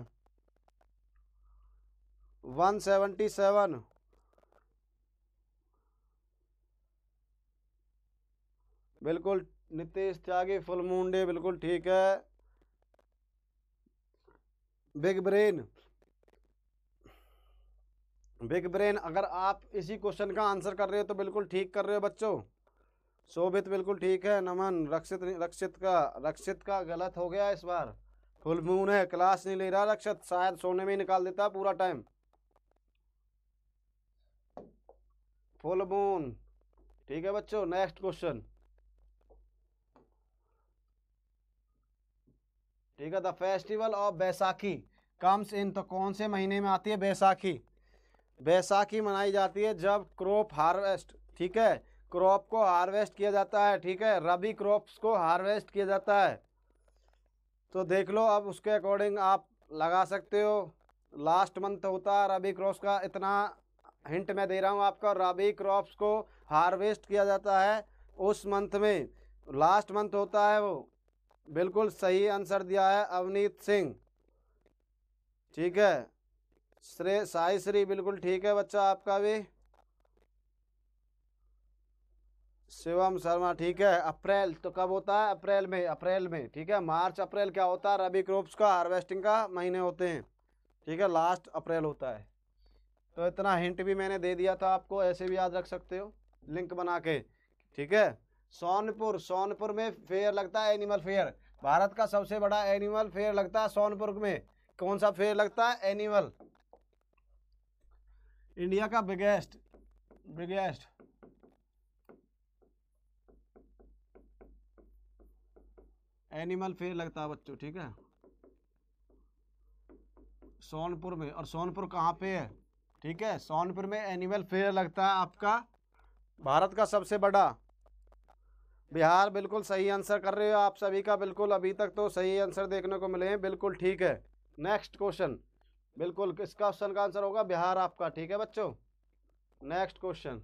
वन सेवन बिल्कुल नितेश त्यागी फुल मुंडे बिल्कुल ठीक है बिग ब्रेन बिग ब्रेन अगर आप इसी क्वेश्चन का आंसर कर रहे हो तो बिल्कुल ठीक कर रहे हो बच्चों शोभित बिल्कुल ठीक है नमन रक्षित रक्षित का रक्षित का गलत हो गया इस बार फुल मून है क्लास नहीं ले रहा रक्षित शायद सोने में ही निकाल देता पूरा टाइम फुल मून ठीक है बच्चों नेक्स्ट क्वेश्चन ठीक है the festival of Baisakhi comes in तो कौन से महीने में आती है बैसाखी बैसाखी मनाई जाती है जब क्रॉप हार्वेस्ट ठीक है क्रॉप को हार्वेस्ट किया जाता है ठीक है रबी क्रॉप्स को हार्वेस्ट किया जाता है तो देख लो अब उसके अकॉर्डिंग आप लगा सकते हो लास्ट मंथ होता है रबी क्रॉप्स का इतना हिंट मैं दे रहा हूँ आपका रबी क्रॉप्स को हार्वेस्ट किया जाता है उस मंथ में लास्ट मंथ होता है वो बिल्कुल सही आंसर दिया है अवनीत सिंह ठीक है श्रे साई श्री बिल्कुल ठीक है बच्चा आपका भी शिवम शर्मा ठीक है अप्रैल तो कब होता है अप्रैल में अप्रैल में ठीक है मार्च अप्रैल क्या होता है रबी क्रॉप्स का हार्वेस्टिंग का महीने होते हैं ठीक है लास्ट अप्रैल होता है तो इतना हिंट भी मैंने दे दिया था आपको ऐसे भी याद रख सकते हो लिंक बना के ठीक है सोनपुर सोनपुर में फेयर लगता है एनिमल फेयर भारत का सबसे बड़ा एनिमल फेयर लगता है सोनपुर में कौन सा फेयर लगता है एनिमल इंडिया का बिगेस्ट बिगेस्ट एनिमल फेयर लगता है बच्चों ठीक है सोनपुर में और सोनपुर कहाँ पे है ठीक है सोनपुर में एनिमल फेयर लगता है आपका भारत का सबसे बड़ा बिहार बिल्कुल सही आंसर कर रहे हो आप सभी का बिल्कुल अभी तक तो सही आंसर देखने को मिले हैं बिल्कुल ठीक है नेक्स्ट क्वेश्चन बिल्कुल इस क्वेश्चन का आंसर होगा बिहार आपका ठीक है बच्चों next question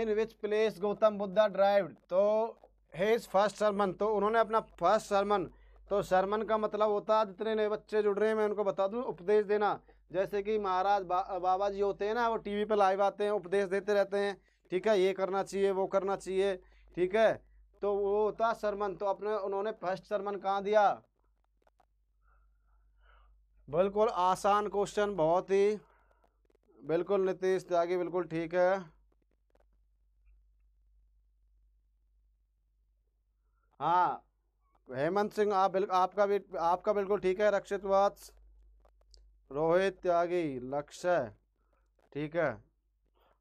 in which place Gautam Buddha drive तो हेज फर्स्ट सरमन तो उन्होंने अपना फर्स्ट सरमन तो सरमन का मतलब होता है जितने नए बच्चे जुड़ रहे हैं मैं उनको बता दूँ उपदेश देना जैसे कि महाराज बा, बाबा जी होते हैं ना वो टीवी पे लाइव आते हैं उपदेश देते रहते हैं ठीक है ये करना चाहिए वो करना चाहिए ठीक है तो वो होता सरमन तो अपने उन्होंने फर्स्ट सरमन कहाँ दिया बिल्कुल आसान क्वेश्चन बहुत ही बिल्कुल नीतीश त्यागी बिल्कुल ठीक है हाँ हेमंत सिंह आप आपका भी आपका बिल्कुल ठीक है रक्षित वत्स रोहित त्यागी लक्ष्य ठीक है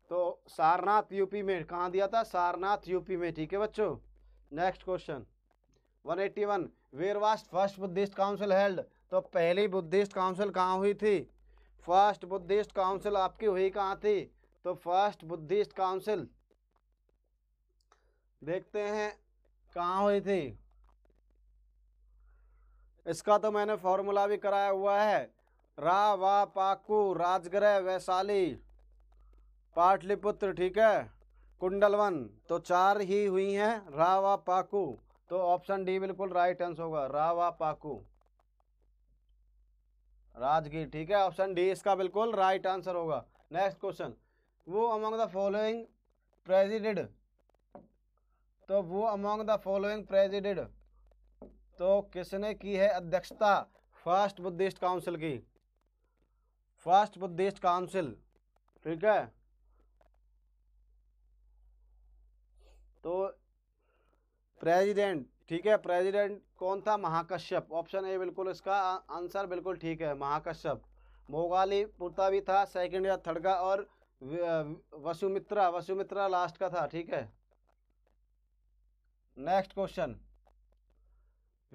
तो सारनाथ यूपी में कहाँ दिया था सारनाथ यूपी में ठीक है बच्चों next question 181 eighty one where was the first Buddhist council held तो पहली बुद्धिस्ट काउंसिल कहाँ हुई थी फर्स्ट बुद्धिस्ट काउंसिल आपकी हुई कहाँ थी तो फर्स्ट बुद्धिस्ट काउंसिल देखते हैं कहाँ हुई थी इसका तो मैंने फॉर्मूला भी कराया हुआ है रा वा पाकू राजगृह वैशाली पाटलिपुत्र ठीक है कुंडलवन तो चार ही हुई हैं रावा पाकू तो ऑप्शन डी बिल्कुल राइट आंसर होगा रावा पाकू राजगीर ठीक है ऑप्शन डी इसका बिल्कुल राइट आंसर होगा नेक्स्ट क्वेश्चन वो अमंग द फॉलोइंग प्रेजिडेड तो who among the following presided तो किसने की है अध्यक्षता फर्स्ट बुद्धिस्ट काउंसिल की फर्स्ट बुद्धिस्ट काउंसिल ठीक है तो प्रेसिडेंट ठीक है प्रेसिडेंट कौन था महाकश्यप ऑप्शन ए बिल्कुल इसका आंसर बिल्कुल ठीक है महाकश्यप मोगाली पुरता भी था सेकंड या थर्ड का और वसुमित्रा वसुमित्रा लास्ट का था ठीक है नेक्स्ट क्वेश्चन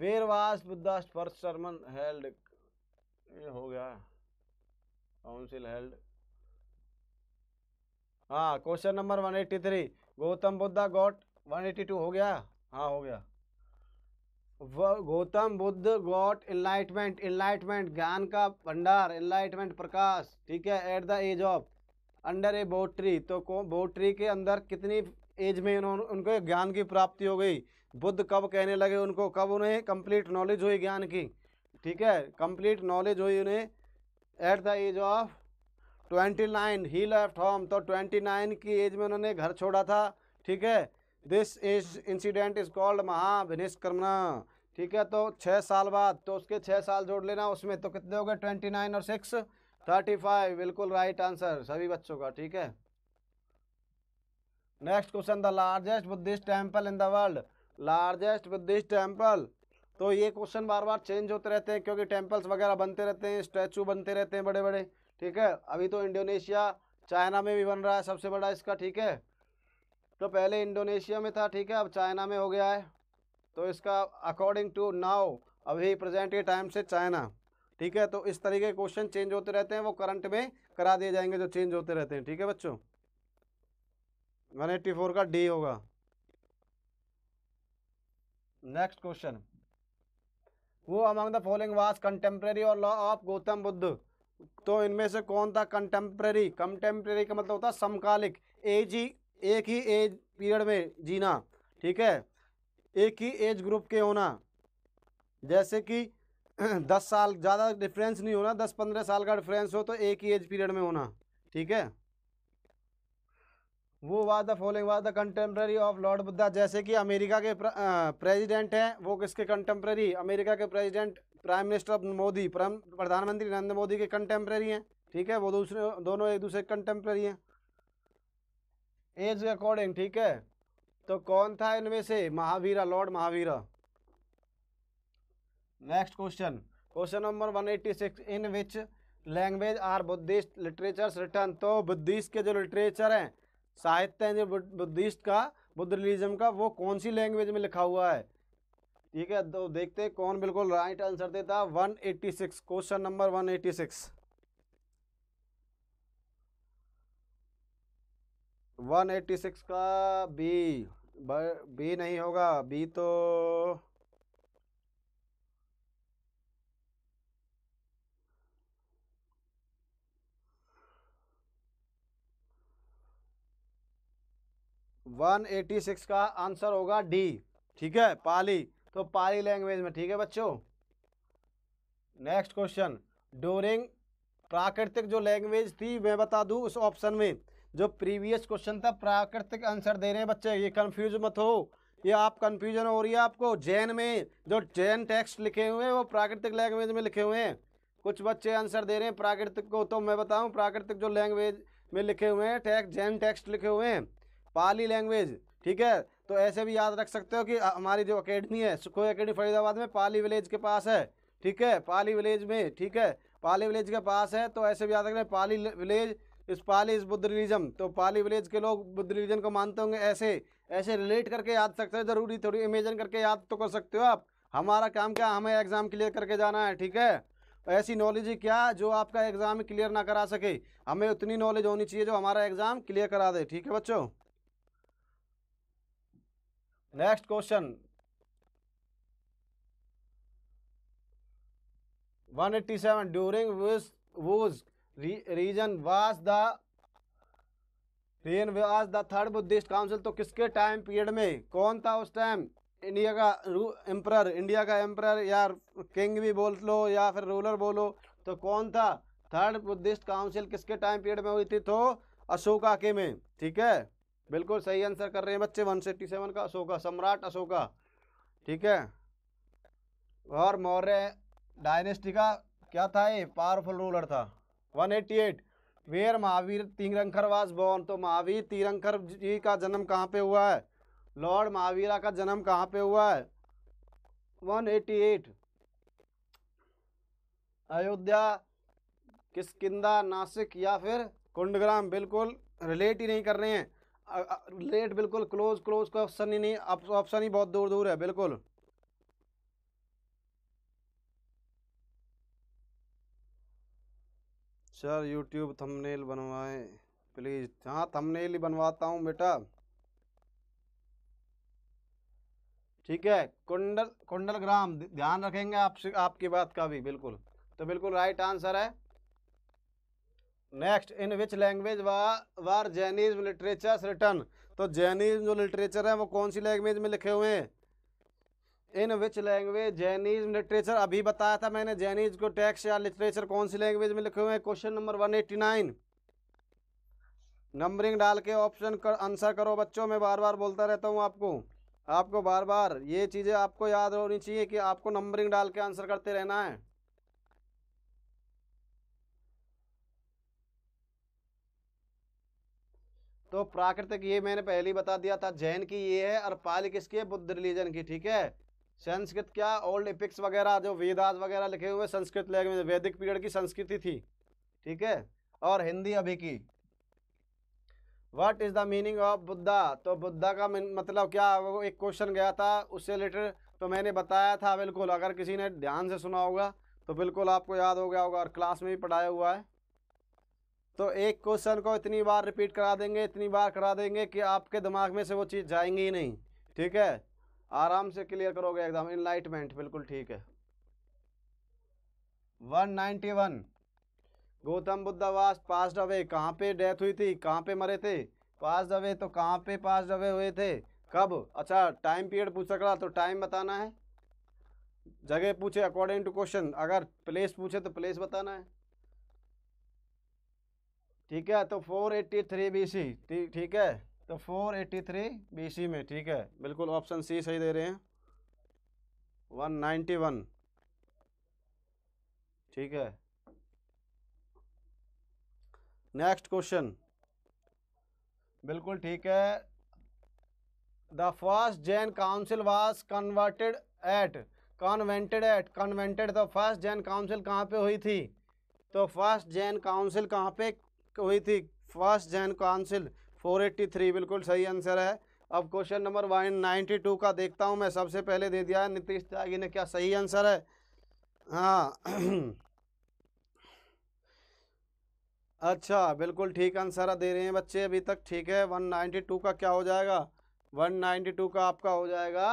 वेर वास बुद्धास्ट फर्स्ट शर्मन हेल्ड ये हो गया काउंसिल हेल्ड हाँ question number one eighty three Gautam Buddha got 182 हो गया हाँ हो गया Gautam Buddha got enlightenment enlightenment ज्ञान का भंडार इनलाइटमेंट प्रकाश ठीक है at the age of under a bo tree तो बोट्री के अंदर कितनी एज में इन्होंने उनको ज्ञान की प्राप्ति हो गई बुद्ध कब कहने लगे उनको कब उन्हें कंप्लीट नॉलेज हुई ज्ञान की ठीक है कंप्लीट नॉलेज हुई उन्हें at the age of twenty nine he left home तो ट्वेंटी नाइन की एज में उन्होंने घर छोड़ा था ठीक है this is incident is called Mahabhinishkramana ठीक है तो छः साल बाद तो उसके छः साल जोड़ लेना उसमें तो कितने हो गए ट्वेंटी नाइन और सिक्स थर्टी फाइव बिल्कुल राइट आंसर सभी बच्चों का ठीक है next question the largest Buddhist temple in the world largest Buddhist temple तो ये क्वेश्चन बार बार चेंज होते रहते हैं क्योंकि टेम्पल्स वगैरह बनते रहते हैं स्टैचू बनते रहते हैं बड़े बड़े ठीक है अभी तो इंडोनेशिया चाइना में भी बन रहा है सबसे बड़ा इसका ठीक है तो पहले इंडोनेशिया में था ठीक है अब चाइना में हो गया है तो इसका अकॉर्डिंग टू नाउ अभी प्रेजेंट के टाइम से चाइना ठीक है तो इस तरीके के क्वेश्चन चेंज होते रहते हैं वो करंट में करा दिए जाएंगे जो चेंज होते रहते हैं ठीक है बच्चों वन एट्टी फोर का डी होगा नेक्स्ट क्वेश्चन वो among the following was contemporary और लॉ ऑफ गौतम बुद्ध तो इनमें से कौन था कंटेम्प्रेरी कंटेम्प्रेरी का मतलब होता है समकालिक एज ही एक ही एज पीरियड में जीना ठीक है एक ही एज ग्रुप के होना जैसे कि [CLEARS THROAT] दस साल ज़्यादा डिफरेंस नहीं होना दस पंद्रह साल का डिफरेंस हो तो एक ही एज पीरियड में होना ठीक है वो वाद the following was the contemporary of lord Buddha जैसे कि अमेरिका के प्रेसिडेंट हैं वो किसके कंटेम्प्रेरी अमेरिका के president prime minister of Modi प्रधानमंत्री नरेंद्र मोदी के कंटेम्प्रेरी हैं ठीक है वो दूसरे दोनों एक दूसरे कंटेम्प्रेरी हैं एज अकॉर्डिंग ठीक है तो कौन था इनमें से Mahavira lord Mahavira next question question number 186 in which language are Buddhist literature written तो बुद्धिस्ट के जो लिटरेचर हैं साहित्य हैं जो बुद्धिस्ट का बुद्ध रिलीजम का वो कौन सी लैंग्वेज में लिखा हुआ है ठीक है तो देखते हैं कौन बिल्कुल राइट आंसर देता one eighty six question number one eighty six one eighty six का बी बी नहीं होगा बी तो वन एटी सिक्स का आंसर होगा डी ठीक है पाली तो पाली लैंग्वेज में ठीक है बच्चों नेक्स्ट क्वेश्चन डोरिंग प्राकृतिक जो लैंग्वेज थी मैं बता दूं उस ऑप्शन में जो प्रीवियस क्वेश्चन था प्राकृतिक आंसर दे रहे हैं बच्चे ये कंफ्यूज मत हो ये आप कंफ्यूजन हो रही है आपको जैन में जो जैन टेक्स्ट लिखे हुए हैं वो प्राकृतिक लैंग्वेज में लिखे हुए हैं कुछ बच्चे आंसर दे रहे हैं प्राकृतिक को तो मैं बताऊँ प्राकृतिक जो लैंग्वेज में लिखे हुए हैं टैक्स जैन टेक्स्ट लिखे हुए हैं पाली लैंग्वेज ठीक है तो ऐसे भी याद रख सकते हो कि हमारी जो अकेडमी है सुखोई अकेडमी फरीदाबाद में पाली विलेज के पास है ठीक है पाली विलेज में ठीक है पाली विलेज के पास है तो ऐसे भी याद रखना पाली विलेज इस पाली इस बुद्ध रिलीजन तो पाली विलेज के लोग बुद्ध रिलीजन को मानते होंगे ऐसे ऐसे रिलेट करके याद सकते हो जरूरी थोड़ी इमेजन करके याद तो कर सकते हो आप हमारा काम क्या हमें एग्ज़ाम क्लियर करके जाना है ठीक है तो ऐसी नॉलेज ही क्या जो आपका एग्ज़ाम क्लियर ना करा सके हमें उतनी नॉलेज होनी चाहिए जो हमारा एग्ज़ाम क्लियर करा दे ठीक है बच्चों next question 187 eighty seven during re, region was the reign the third Buddhist council तो किसके टाइम पीरियड में कौन था उस टाइम इंडिया का एम्प्रर इंडिया का एम्प्रर या किंग भी बोल लो या फिर रूलर बोलो तो कौन था थर्ड बुद्धिस्ट काउंसिल किसके टाइम पीरियड में हुई थी तो अशोका के में ठीक है बिल्कुल सही आंसर कर रहे हैं बच्चे वन सिक्सटी सेवन का अशोका सम्राट अशोका ठीक है और मौर्य डायनेस्टी का क्या था ये पावरफुल रूलर था one eighty eight where Mahavir Tirthankar was born तो महावीर तिरंकर जी का जन्म कहाँ पे हुआ है लॉर्ड महावीरा का जन्म कहाँ पे हुआ है one eighty eight Ayodhya Kishkindha Nashik या फिर कुंडग्राम बिल्कुल रिलेट ही नहीं कर रहे हैं लेट बिल्कुल क्लोज क्लोज का ऑप्शन ही नहीं ऑप्शन ही बहुत दूर दूर है बिल्कुल सर यूट्यूब थंबनेल बनवाए प्लीज़ हाँ थंबनेल ही बनवाता हूँ बेटा ठीक है कुंडल कुंडल ग्राम ध्यान रखेंगे आपसे आपकी बात का भी बिल्कुल तो बिल्कुल राइट आंसर है next in which language were जैनीज लिटरेचर रिटर्न तो जैनीज जो लिटरेचर है वो कौन सी लैंग्वेज में लिखे हुए हैं इन विच लैंग्वेज जैनीज लिटरेचर अभी बताया था मैंने जैनीज को टेक्स्ट या लिटरेचर कौन सी लैंग्वेज में लिखे हुए हैं question number one eighty nine numbering डाल के ऑप्शन कर आंसर करो बच्चों मैं बार बार बोलता रहता हूँ आपको आपको बार बार ये चीज़ें आपको याद होनी चाहिए कि आपको नंबरिंग डाल के आंसर करते रहना है तो प्राकृतिक ये मैंने पहले ही बता दिया था जैन की ये है और पाल किसकी है बुद्ध रिलीजन की ठीक है संस्कृत क्या ओल्ड इपिक्स वगैरह जो वेदाज वगैरह लिखे हुए संस्कृत लैंग्वेज वैदिक पीरियड की संस्कृति थी ठीक है और हिंदी अभी की what is the meaning of Buddha तो बुद्धा का मतलब क्या वो एक क्वेश्चन गया था उससे रिलेटेड तो मैंने बताया था बिल्कुल अगर किसी ने ध्यान से सुना होगा तो बिल्कुल आपको याद हो गया होगा और क्लास में भी पढ़ाया हुआ है तो एक क्वेश्चन को इतनी बार रिपीट करा देंगे इतनी बार करा देंगे कि आपके दिमाग में से वो चीज़ जाएंगी ही नहीं ठीक है आराम से क्लियर करोगे एकदम इनलाइटमेंट बिल्कुल ठीक है 191 गौतम बुद्ध वास पास डवे कहाँ पे डेथ हुई थी कहाँ पे मरे थे पास डवे तो कहाँ पे पास डबे हुए थे कब अच्छा टाइम पीरियड पूछ सकला तो टाइम बताना है जगह पूछे अकॉर्डिंग टू क्वेश्चन अगर प्लेस पूछे तो प्लेस बताना है ठीक है तो four eighty three B C ठीक है तो four eighty three B C में ठीक है बिल्कुल ऑप्शन सी सही दे रहे हैं वन वन ठीक है नेक्स्ट क्वेश्चन बिल्कुल ठीक है the first Jain council was converted at convened at convened the first Jain council कहाँ पे हुई थी तो फर्स्ट जैन काउंसिल कहाँ पे हुई थी फर्स्ट जैन काउंसिल 483 बिल्कुल सही आंसर है अब क्वेश्चन नंबर वन नाइन्टी का देखता हूँ मैं सबसे पहले दे दिया है नीतीश त्यागी ने क्या सही आंसर है हाँ [CLEARS THROAT] अच्छा बिल्कुल ठीक आंसर दे रहे हैं बच्चे अभी तक ठीक है 192 का क्या हो जाएगा 192 का आपका हो जाएगा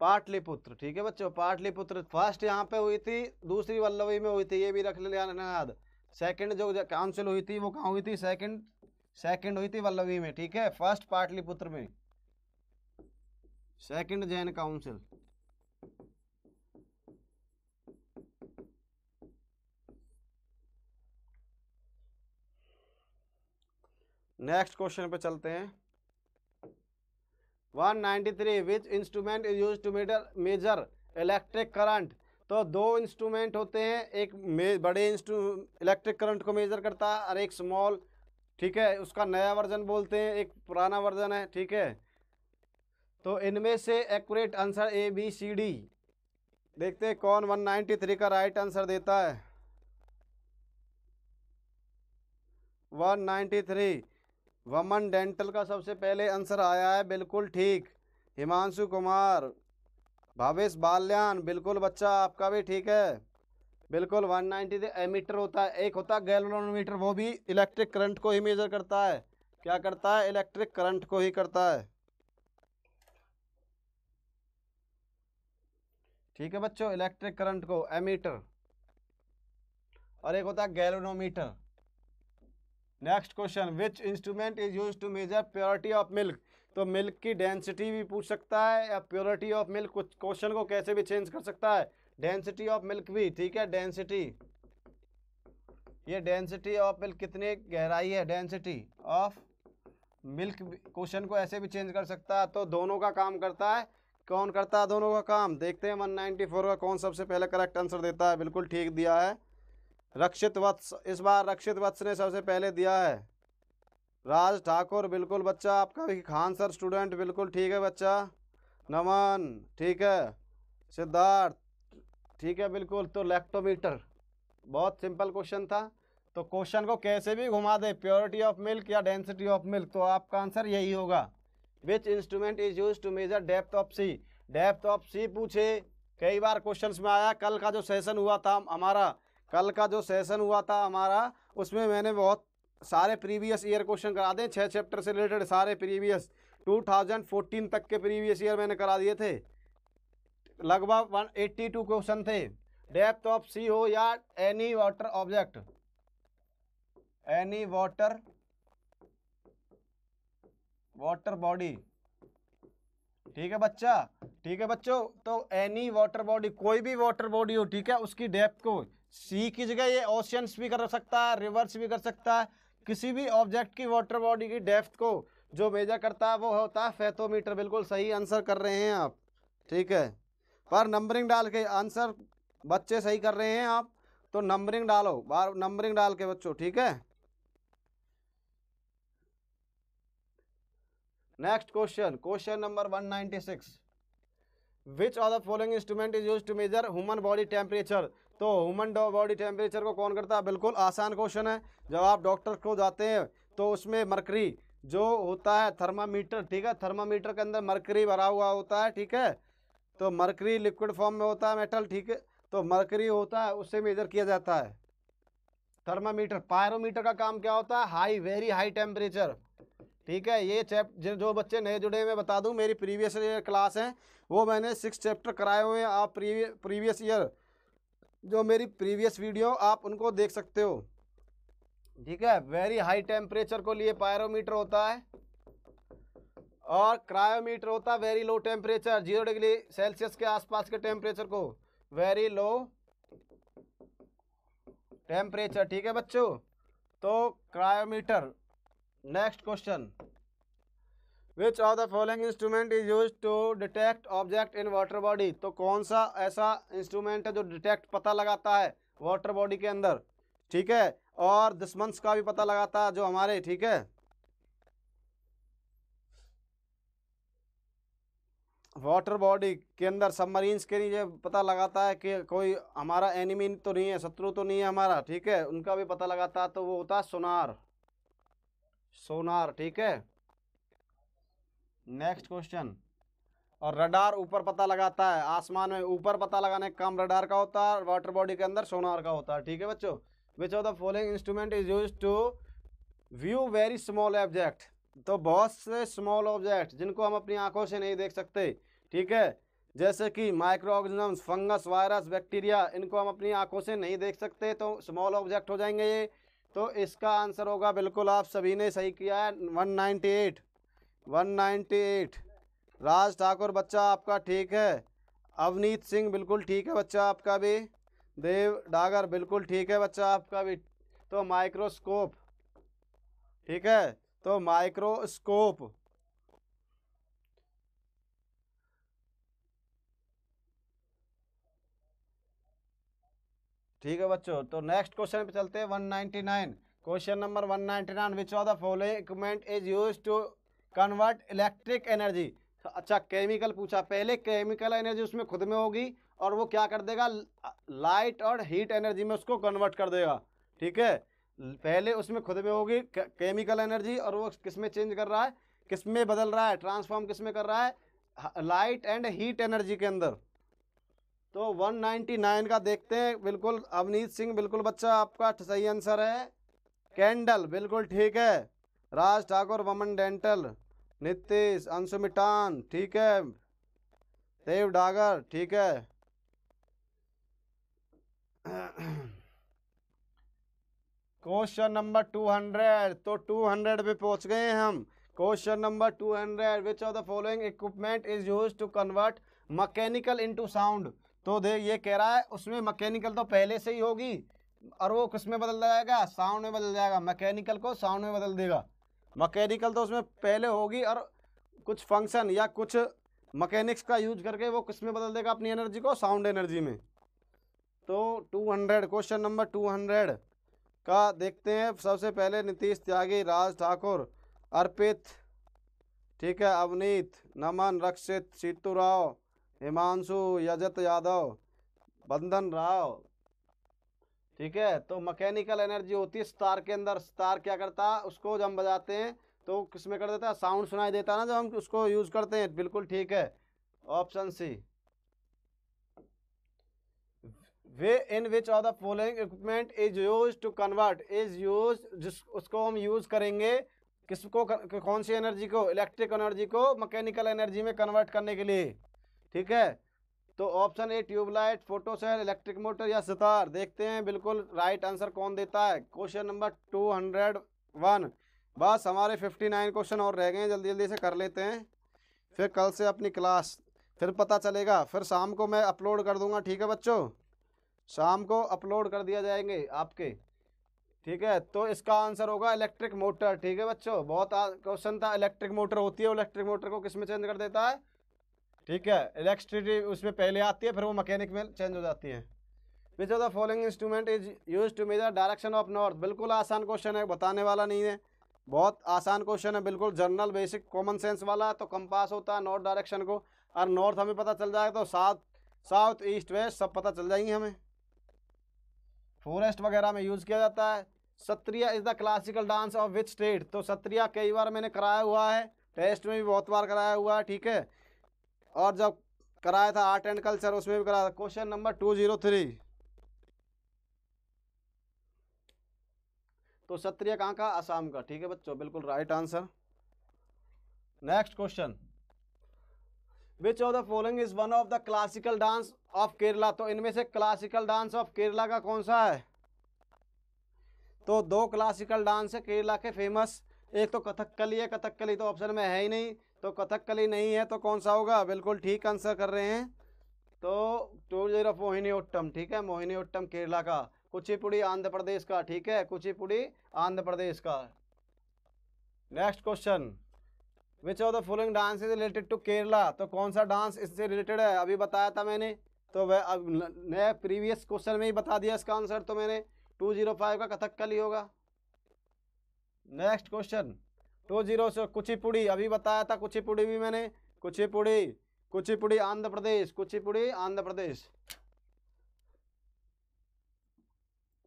पाटलिपुत्र ठीक है बच्चों पाटलिपुत्र फर्स्ट यहाँ पे हुई थी दूसरी वल्लभी में हुई थी ये भी रख लिया याद सेकंड जो काउंसिल हुई थी वो कहाँ हुई थी सेकंड सेकंड हुई थी वल्लभी में ठीक है फर्स्ट पाटलिपुत्र में second Jain council next question पे चलते हैं 193 which instrument is used to meter measure electric current तो दो इंस्ट्रूमेंट होते हैं एक बड़े इंस्ट्रू इलेक्ट्रिक करंट को मेजर करता है और एक स्मॉल ठीक है उसका नया वर्जन बोलते हैं एक पुराना वर्जन है ठीक है तो इनमें से accurate answer A B C D देखते हैं कौन 193 का राइट आंसर देता है 193 वमन डेंटल का सबसे पहले आंसर आया है बिल्कुल ठीक हिमांशु कुमार भावेश बाल्यान बिल्कुल बच्चा आपका भी ठीक है बिल्कुल 190 नाइन्टी एमीटर होता है एक होता है गैलोनोमीटर वो भी इलेक्ट्रिक करंट को ही मेजर करता है क्या करता है इलेक्ट्रिक करंट को ही करता है ठीक है बच्चों इलेक्ट्रिक करंट को एमीटर और एक होता है galvanometer next question which instrument is used to measure purity of milk तो मिल्क की डेंसिटी भी पूछ सकता है या प्योरिटी ऑफ मिल्क कुछ क्वेश्चन को कैसे भी चेंज कर सकता है डेंसिटी ऑफ मिल्क भी ठीक है डेंसिटी ये डेंसिटी ऑफ मिल्क कितनी गहराई है डेंसिटी ऑफ मिल्क क्वेश्चन को ऐसे भी चेंज कर सकता है तो दोनों का काम करता है कौन करता है दोनों का काम देखते हैं 194 का कौन सबसे पहले करेक्ट आंसर देता है बिल्कुल ठीक दिया है रक्षित वत्स इस बार रक्षित वत्स ने सबसे पहले दिया है राज ठाकुर बिल्कुल बच्चा आपका भी खान सर स्टूडेंट बिल्कुल ठीक है बच्चा नमन ठीक है सिद्धार्थ ठीक है बिल्कुल तो लैक्टोमीटर बहुत सिंपल क्वेश्चन था तो क्वेश्चन को कैसे भी घुमा दे प्योरिटी ऑफ मिल्क या डेंसिटी ऑफ मिल्क तो आपका आंसर यही होगा which instrument is used to measure depth of sea depth of sea पूछे कई बार क्वेश्चंस में आया कल का जो सेशन हुआ था हमारा कल का जो सेशन हुआ था हमारा उसमें मैंने बहुत सारे प्रीवियस ईयर क्वेश्चन करा दें छः चैप्टर से रिलेटेड सारे प्रीवियस 2014 तक के प्रीवियस ईयर मैंने करा दिए थे लगभग 182 क्वेश्चन थे डेप्थ ऑफ सी हो या any water object any water water body ठीक है बच्चा ठीक है बच्चों तो एनी वाटर बॉडी कोई भी वाटर बॉडी हो ठीक है उसकी डेप्थ को सी की जगह ये ओशियंस भी कर सकता है रिवर्स भी कर सकता है किसी भी ऑब्जेक्ट की वाटर बॉडी की डेप्थ को जो मेजर करता है वो होता है फैथोमीटर बिल्कुल सही आंसर कर रहे हैं आप ठीक है पर नंबरिंग डाल के आंसर बच्चे सही कर रहे हैं आप तो नंबरिंग डालो बार नंबरिंग डाल के बच्चों ठीक है next question question number 196 which of the following instrument is used to measure human body temperature तो ह्यूमन बॉडी टेम्परेचर को कौन करता है बिल्कुल आसान क्वेश्चन है जब आप डॉक्टर को जाते हैं तो उसमें मरकरी जो होता है थर्मामीटर ठीक है थर्मामीटर के अंदर मरकरी भरा हुआ होता है ठीक है तो मरकरी लिक्विड फॉर्म में होता है मेटल ठीक है तो मरकरी होता है उससे मेजर किया जाता है थर्मामीटर पायरोमीटर का काम क्या होता है हाई वेरी हाई टेम्परेचर ठीक है ये चैप जो बच्चे नए जुड़े मैं बता दूं मेरी प्रीवियस ईयर क्लास है वो मैंने सिक्स चैप्टर कराए हुए हैं आप प्रीवियस ईयर जो मेरी प्रीवियस वीडियो आप उनको देख सकते हो ठीक है वेरी हाई टेम्परेचर को लिए पायरोमीटर होता है और क्रायोमीटर होता है very low temperature zero degree Celsius के आसपास के टेम्परेचर को वेरी लो टेम्परेचर ठीक है बच्चों तो cryometer next question which of the following instrument is used to detect object in water body तो कौन सा ऐसा इंस्ट्रूमेंट है जो डिटेक्ट पता लगाता है वाटर बॉडी के अंदर ठीक है और दुश्मंस का भी पता लगाता है जो हमारे ठीक है वाटर बॉडी के अंदर सबमरीन्स के लिए पता लगाता है कि कोई हमारा एनिमी तो नहीं है शत्रु तो नहीं है हमारा ठीक है उनका भी पता लगाता है तो वो होता है सोनार सोनार ठीक है नेक्स्ट क्वेश्चन और रडार ऊपर पता लगाता है आसमान में ऊपर पता लगाने का काम रडार का होता है वाटर बॉडी के अंदर सोनार का होता है ठीक है बच्चों which of the following instrument is used to view very small object तो बहुत से स्मॉल ऑब्जेक्ट जिनको हम अपनी आंखों से नहीं देख सकते ठीक है जैसे कि microorganisms fungus virus bacteria इनको हम अपनी आंखों से नहीं देख सकते तो स्मॉल ऑब्जेक्ट हो जाएंगे ये तो इसका आंसर होगा बिल्कुल आप सभी ने सही किया है एट 198 राज ठाकुर बच्चा आपका ठीक है अवनीत सिंह बिल्कुल ठीक है बच्चा आपका भी देव डागर बिल्कुल ठीक है बच्चा आपका भी तो माइक्रोस्कोप ठीक है तो माइक्रोस्कोप ठीक है बच्चों तो नेक्स्ट क्वेश्चन पे चलते हैं 199 question number 199 ninety nine which of the following equipment is used to convert electric energy अच्छा केमिकल पूछा पहले केमिकल एनर्जी उसमें खुद में होगी और वो क्या कर देगा लाइट और हीट एनर्जी में उसको कन्वर्ट कर देगा ठीक है पहले उसमें खुद में होगी केमिकल एनर्जी और वो किस में चेंज कर रहा है किस में बदल रहा है ट्रांसफॉर्म किस में कर रहा है लाइट एंड हीट एनर्जी के अंदर तो 199 का देखते हैं बिल्कुल अवनीत सिंह बिल्कुल बच्चा आपका अच्छा सही आंसर है कैंडल बिल्कुल ठीक है राज ठाकुर वमन डेंटल नितिश अंशु मिटान ठीक है देव डागर ठीक है क्वेश्चन नंबर टू हंड्रेड तो टू हंड्रेड पे पहुंच गए हैं हम question number two hundred which of the following equipment is used to convert mechanical into sound तो देख ये कह रहा है उसमें मकैनिकल तो पहले से ही होगी और वो किस में बदल जाएगा साउंड में बदल जाएगा मैकेनिकल को साउंड में बदल देगा मकैनिकल तो उसमें पहले होगी और कुछ फंक्शन या कुछ मकैनिक्स का यूज करके वो किस में बदल देगा अपनी एनर्जी को साउंड एनर्जी में तो 200 क्वेश्चन नंबर 200 का देखते हैं सबसे पहले नीतीश त्यागी राज ठाकुर अर्पित ठीक है अवनीत नमन रक्षित सीतू राव हिमांशु यजत यादव बंधन राव ठीक है तो मैकेनिकल एनर्जी होती है स्तार के अंदर स्तार क्या करता है उसको जब हम बजाते हैं तो किस में कर देता है साउंड सुनाई देता है ना जब हम उसको यूज़ करते हैं बिल्कुल ठीक है ऑप्शन सी वे in which of the following equipment is used to convert is used जिस उसको हम यूज़ करेंगे किसको कौन सी एनर्जी को इलेक्ट्रिक एनर्जी को मैकेनिकल एनर्जी में कन्वर्ट करने के लिए ठीक है तो option A tube light photo cell electric motor या सितार देखते हैं बिल्कुल राइट आंसर कौन देता है question number two hundred one बस हमारे फिफ्टी नाइन क्वेश्चन और रह गए हैं जल्दी जल्दी से कर लेते हैं फिर कल से अपनी क्लास फिर पता चलेगा फिर शाम को मैं अपलोड कर दूंगा ठीक है बच्चों शाम को अपलोड कर दिया जाएंगे आपके ठीक है तो इसका आंसर होगा इलेक्ट्रिक मोटर ठीक है बच्चों बहुत क्वेश्चन था इलेक्ट्रिक मोटर होती है इलेक्ट्रिक मोटर को किस में चेंज कर देता है ठीक है इलेक्ट्रिसिटी उसमें पहले आती है फिर वो मैकेनिक में चेंज हो जाती है which of the following instrument is used to measure direction of north बिल्कुल आसान क्वेश्चन है बताने वाला नहीं है बहुत आसान क्वेश्चन है बिल्कुल जनरल बेसिक कॉमन सेंस वाला तो कंपास होता है नॉर्थ डायरेक्शन को और नॉर्थ हमें पता चल जाएगा तो साउथ साउथ ईस्ट वेस्ट सब पता चल जाएंगे हमें फॉरेस्ट वगैरह में यूज़ किया जाता है Sattriya is the classical dance of which state तो सत्रिया कई बार मैंने कराया हुआ है टेस्ट में भी बहुत बार कराया हुआ है ठीक है और जब कराया था आर्ट एंड कल्चर उसमें भी कराया था question number two zero three तो क्षत्रिय कहाँ का आसाम का ठीक है बच्चों बिल्कुल right answer next question which of the following is one of the classical dance of Kerala तो इनमें से क्लासिकल डांस ऑफ केरला का कौन सा है तो दो क्लासिकल डांस है केरला के फेमस एक तो कथकली है कथकली तो ऑप्शन में है ही नहीं तो कथकली नहीं है तो कौन सा होगा बिल्कुल ठीक आंसर कर रहे हैं तो टू जीरो मोहिनी उत्तम ठीक है मोहिनी उत्तम केरला का कुचिपुड़ी आंध्र प्रदेश का ठीक है कुचिपुड़ी आंध्र प्रदेश का next question which of the following dance is related to Kerala तो कौन सा डांस इससे रिलेटेड है अभी बताया था मैंने तो वह अब नए प्रीवियस क्वेश्चन में ही बता दिया इसका आंसर तो मैंने टू जीरो फाइव का कथकली होगा नेक्स्ट क्वेश्चन टू जीरो से कुचिपुड़ी अभी बताया था कुचिपुड़ी भी मैंने कुचिपुड़ी कुचिपुड़ी आंध्र प्रदेश कुचिपुड़ी आंध्र प्रदेश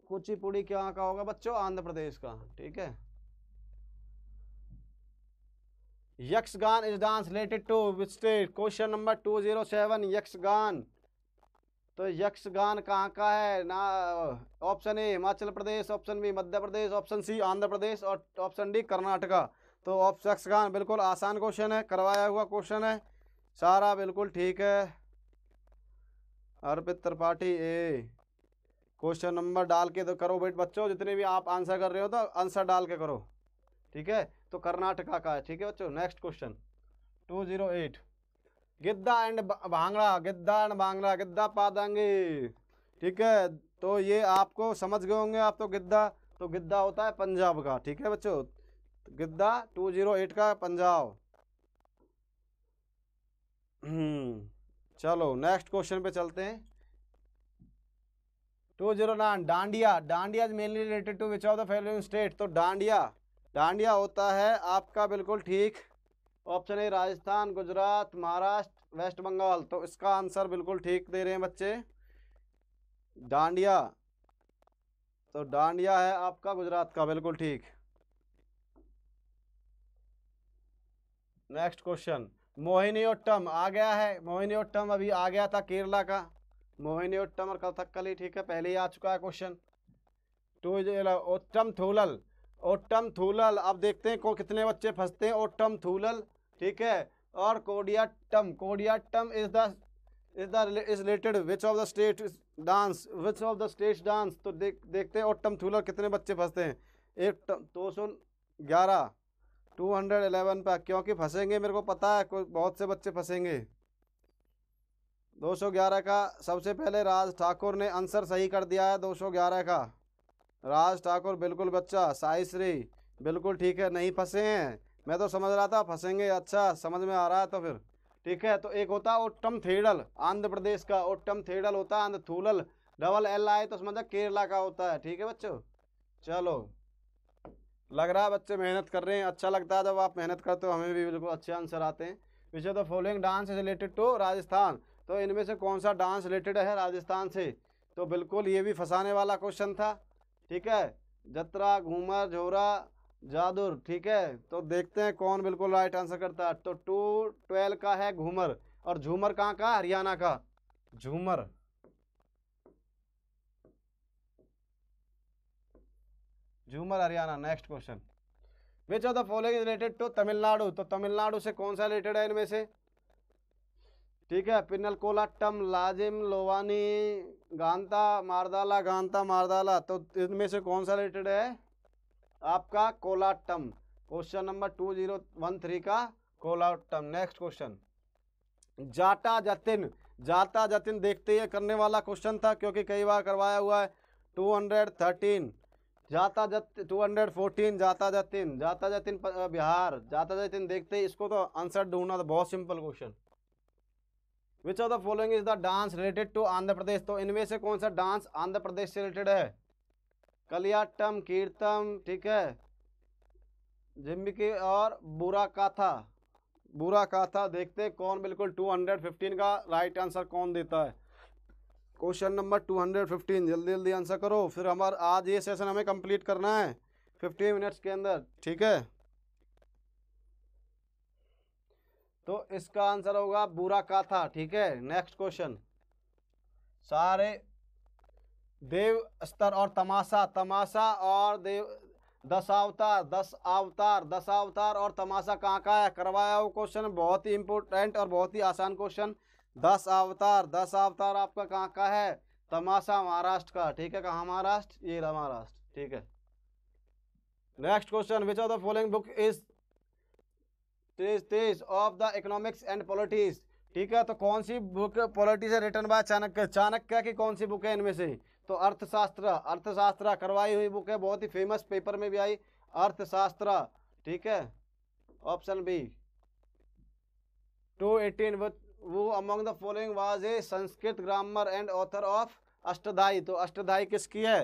कुचिपुड़ी क्या का होगा बच्चों आंध्र प्रदेश का ठीक है Yakshagana is dance related to which state question number two zero seven Yakshagana तो यक्षगान कहाँ का है ना option A Himachal Pradesh option B Madhya Pradesh option C Andhra Pradesh और ऑप्शन डी कर्नाटका तो ऑप्शक्स खान बिल्कुल आसान क्वेश्चन है करवाया हुआ क्वेश्चन है सारा बिल्कुल ठीक है अर्पित त्रिपाठी ए क्वेश्चन नंबर डाल के तो करो बेट बच्चों जितने भी आप आंसर कर रहे हो तो आंसर डाल के करो ठीक है तो कर्नाटका का है ठीक है बच्चों next question two zero eight Giddha and Bhangra Giddha and Bhangra Giddha पादंगी ठीक है तो ये आपको समझ गए होंगे आप तो गिद्धा तो गिद्दा होता है पंजाब का ठीक है बच्चों गिद्दा टू जीरो एट का पंजाब हम्म, चलो नेक्स्ट क्वेश्चन पे चलते हैं two zero nine Dandiya Dandiya mainly related to which of the following state तो डांडिया डांडिया होता है आपका बिल्कुल ठीक ऑप्शन है राजस्थान गुजरात महाराष्ट्र वेस्ट बंगाल तो इसका आंसर बिल्कुल ठीक दे रहे हैं बच्चे डांडिया तो डांडिया है आपका गुजरात का बिल्कुल ठीक नेक्स्ट क्वेश्चन मोहिनीओट्टम आ गया है मोहिनीओट्टम अभी आ गया था केरला का मोहिनीओट्टम और कथकली ठीक है पहले ही आ चुका है क्वेश्चन टू ओट्टम थूलल ओट्टम थूलल अब देखते हैं को कितने बच्चे फंसते हैं ओट्टम थूलल ठीक है और Koodiyattam Koodiyattam is the is the is related which of the state dance which of the state dance तो देख देखते हैं ओट्टम थूलल कितने बच्चे फंसते हैं एक तो, दो सौ ग्यारह टू हंड्रेड एलेवन पर क्योंकि फंसेंगे मेरे को पता है कोई बहुत से बच्चे फंसेंगे दो सौ ग्यारह का सबसे पहले राज ठाकुर ने आंसर सही कर दिया है दो सौ ग्यारह का राज ठाकुर बिल्कुल बच्चा साई श्री बिल्कुल ठीक है नहीं फंसे हैं मैं तो समझ रहा था फंसेंगे अच्छा समझ में आ रहा है तो फिर ठीक है तो एक होता है ओट्टम थेडल आंध्र प्रदेश का ओट्टम थेडल होता है आंध्र थूलल डबल एल आए तो समझा केरला का होता है ठीक है बच्चों चलो लग रहा है बच्चे मेहनत कर रहे हैं अच्छा लगता है जब आप मेहनत करते हो हमें भी बिल्कुल अच्छे आंसर आते हैं पीछे तो following dance is related to Rajasthan तो इनमें से कौन सा डांस रिलेटेड है राजस्थान से तो बिल्कुल ये भी फंसाने वाला क्वेश्चन था ठीक है जतरा घूमर झोरा जादुर ठीक है तो देखते हैं कौन बिल्कुल राइट आंसर करता है तो टू ट्वेल्व का है घूमर और झूमर कहाँ का हरियाणा का Jhumar Jhumar Haryana next question which of the following related to Tamil Nadu तो तमिलनाडु से कौन सा रिलेटेड है इनमें से ठीक है पिनल कोला टम लाजिम लोवानी गांता मारदाला गांता मारदाला तो इनमें से कौन सा रिलेटेड है आपका Kolattam question number two zero one three का कोलाटम नेक्स्ट क्वेश्चन जाटा जतिन जाटा जतिन देखते ही करने वाला क्वेश्चन था क्योंकि कई बार करवाया हुआ है टू हंड्रेड थर्टीन जाता जाते टू हंड्रेड फोर्टीन जाता जातिन जाता जातिन बिहार जाता जातिन देखते इसको तो आंसर ढूंढना था तो बहुत simple question which of the following is the dance related to Andhra Pradesh तो इनमें से कौन सा डांस आंध्र प्रदेश से रिलेटेड है कलियाटम कीर्तम ठीक है जिम्बिकी और बुरा काथा बुरा काथा देखते कौन बिल्कुल फिफ्टीन का राइट आंसर कौन देता है question number two hundred fifteen जल्दी जल्दी आंसर करो फिर हमारा आज ये सेशन हमें कंप्लीट करना है फिफ्टीन मिनट्स के अंदर ठीक है तो इसका आंसर होगा बुरा का था ठीक है नेक्स्ट क्वेश्चन सारे देव स्तर और तमाशा तमाशा और देव दस अवतार दस अवतार दस अवतार और तमाशा कहाँ का है करवाया वो क्वेश्चन बहुत ही इंपॉर्टेंट और बहुत ही आसान क्वेश्चन दस अवतार दस अवतार आपका कहाँ का है तमाशा महाराष्ट्र का ठीक है कहा महाराष्ट्र ये महाराष्ट्र ठीक है next question which of the following book is तेज तेज of the economics and politics ठीक है तो कौन सी बुक पॉलिटिक्स है रिटर्न बाय चाणक्य चाणक्य की कौन सी बुक है इनमें से तो अर्थशास्त्र अर्थशास्त्र करवाई हुई बुक है बहुत ही फेमस पेपर में भी आई अर्थशास्त्र ठीक है option B two eighteen with वो among the following was a Sanskrit grammar and author of Ashtadhyayi तो अष्टदाई किसकी है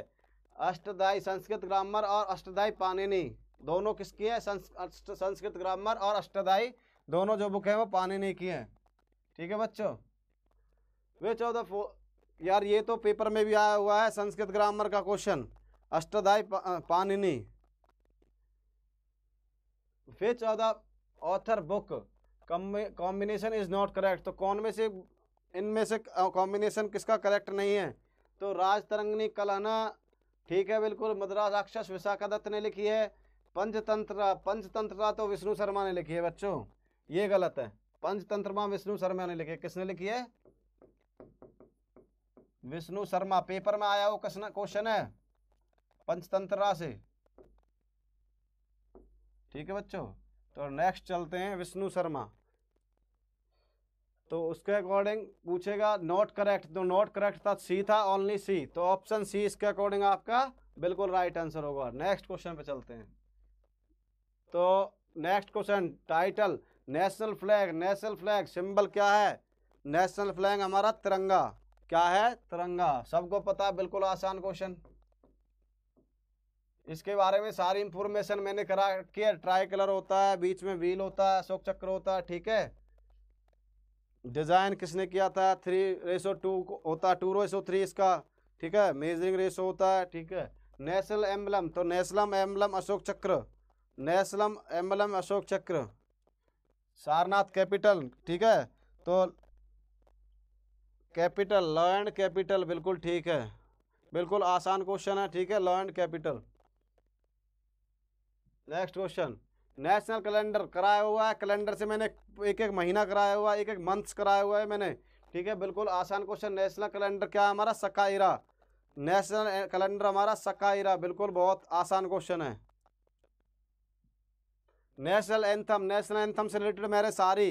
अष्टदाई संस्कृत ग्रामर और अष्टदाई पानिनी दोनों किसकी है संस्कृत ग्रामर और अष्टदाई दोनों जो बुक है वो पानिनी की है ठीक है बच्चों विच ऑफ द यार ये तो पेपर में भी आया हुआ है संस्कृत ग्रामर का question Ashtadhyayi Panini which of the author book combination is not correct तो कौन में से इनमें से कॉम्बिनेशन किसका करेक्ट नहीं है तो राज तरंगनी कलाना ठीक है बिल्कुल मद्रास राक्षस दत्त ने लिखी है पंचतंत्र पंचतंत्र तो विष्णु शर्मा ने लिखी है बच्चों ये गलत है पंचतंत्रमा विष्णु शर्मा ने लिखी है किसने लिखी है विष्णु शर्मा पेपर में आया वो क्वेश्चन है पंचतंत्रा से ठीक है बच्चों तो नेक्स्ट चलते हैं विष्णु शर्मा तो उसके अकॉर्डिंग पूछेगा नॉट करेक्ट तो नॉट करेक्ट था सी था ओनली सी तो ऑप्शन सी इसके अकॉर्डिंग आपका बिल्कुल राइट आंसर होगा नेक्स्ट क्वेश्चन पे चलते हैं तो next question title national flag national flag symbol क्या है नेशनल फ्लैग हमारा तिरंगा क्या है तिरंगा सबको पता बिल्कुल आसान क्वेश्चन इसके बारे में सारी इंफॉर्मेशन मैंने करा किया ट्राई कलर होता है बीच में व्हील होता है अशोक चक्र होता है ठीक है डिज़ाइन किसने किया था थ्री रेसो टू होता है टू रेसो थ्री इसका ठीक है मेजरिंग रेसो होता है ठीक है नेशनल एम्बलम तो national emblem Ashok Chakra national emblem Ashok चक्र सारनाथ कैपिटल ठीक है तो कैपिटल लॉ एंड कैपिटल बिल्कुल ठीक है बिल्कुल आसान क्वेश्चन है ठीक है law and capital next question national calendar कराया हुआ है कैलेंडर से मैंने एक एक महीना कराया हुआ है एक एक मंथ्स कराया हुआ है मैंने ठीक है बिल्कुल आसान क्वेश्चन नेशनल कैलेंडर क्या है हमारा सकाइरा नेशनल कैलेंडर हमारा सकाइरा बिल्कुल बहुत आसान क्वेश्चन है नेशनल एंथम नेशनल एंथम से रिलेटेड मेरे सारी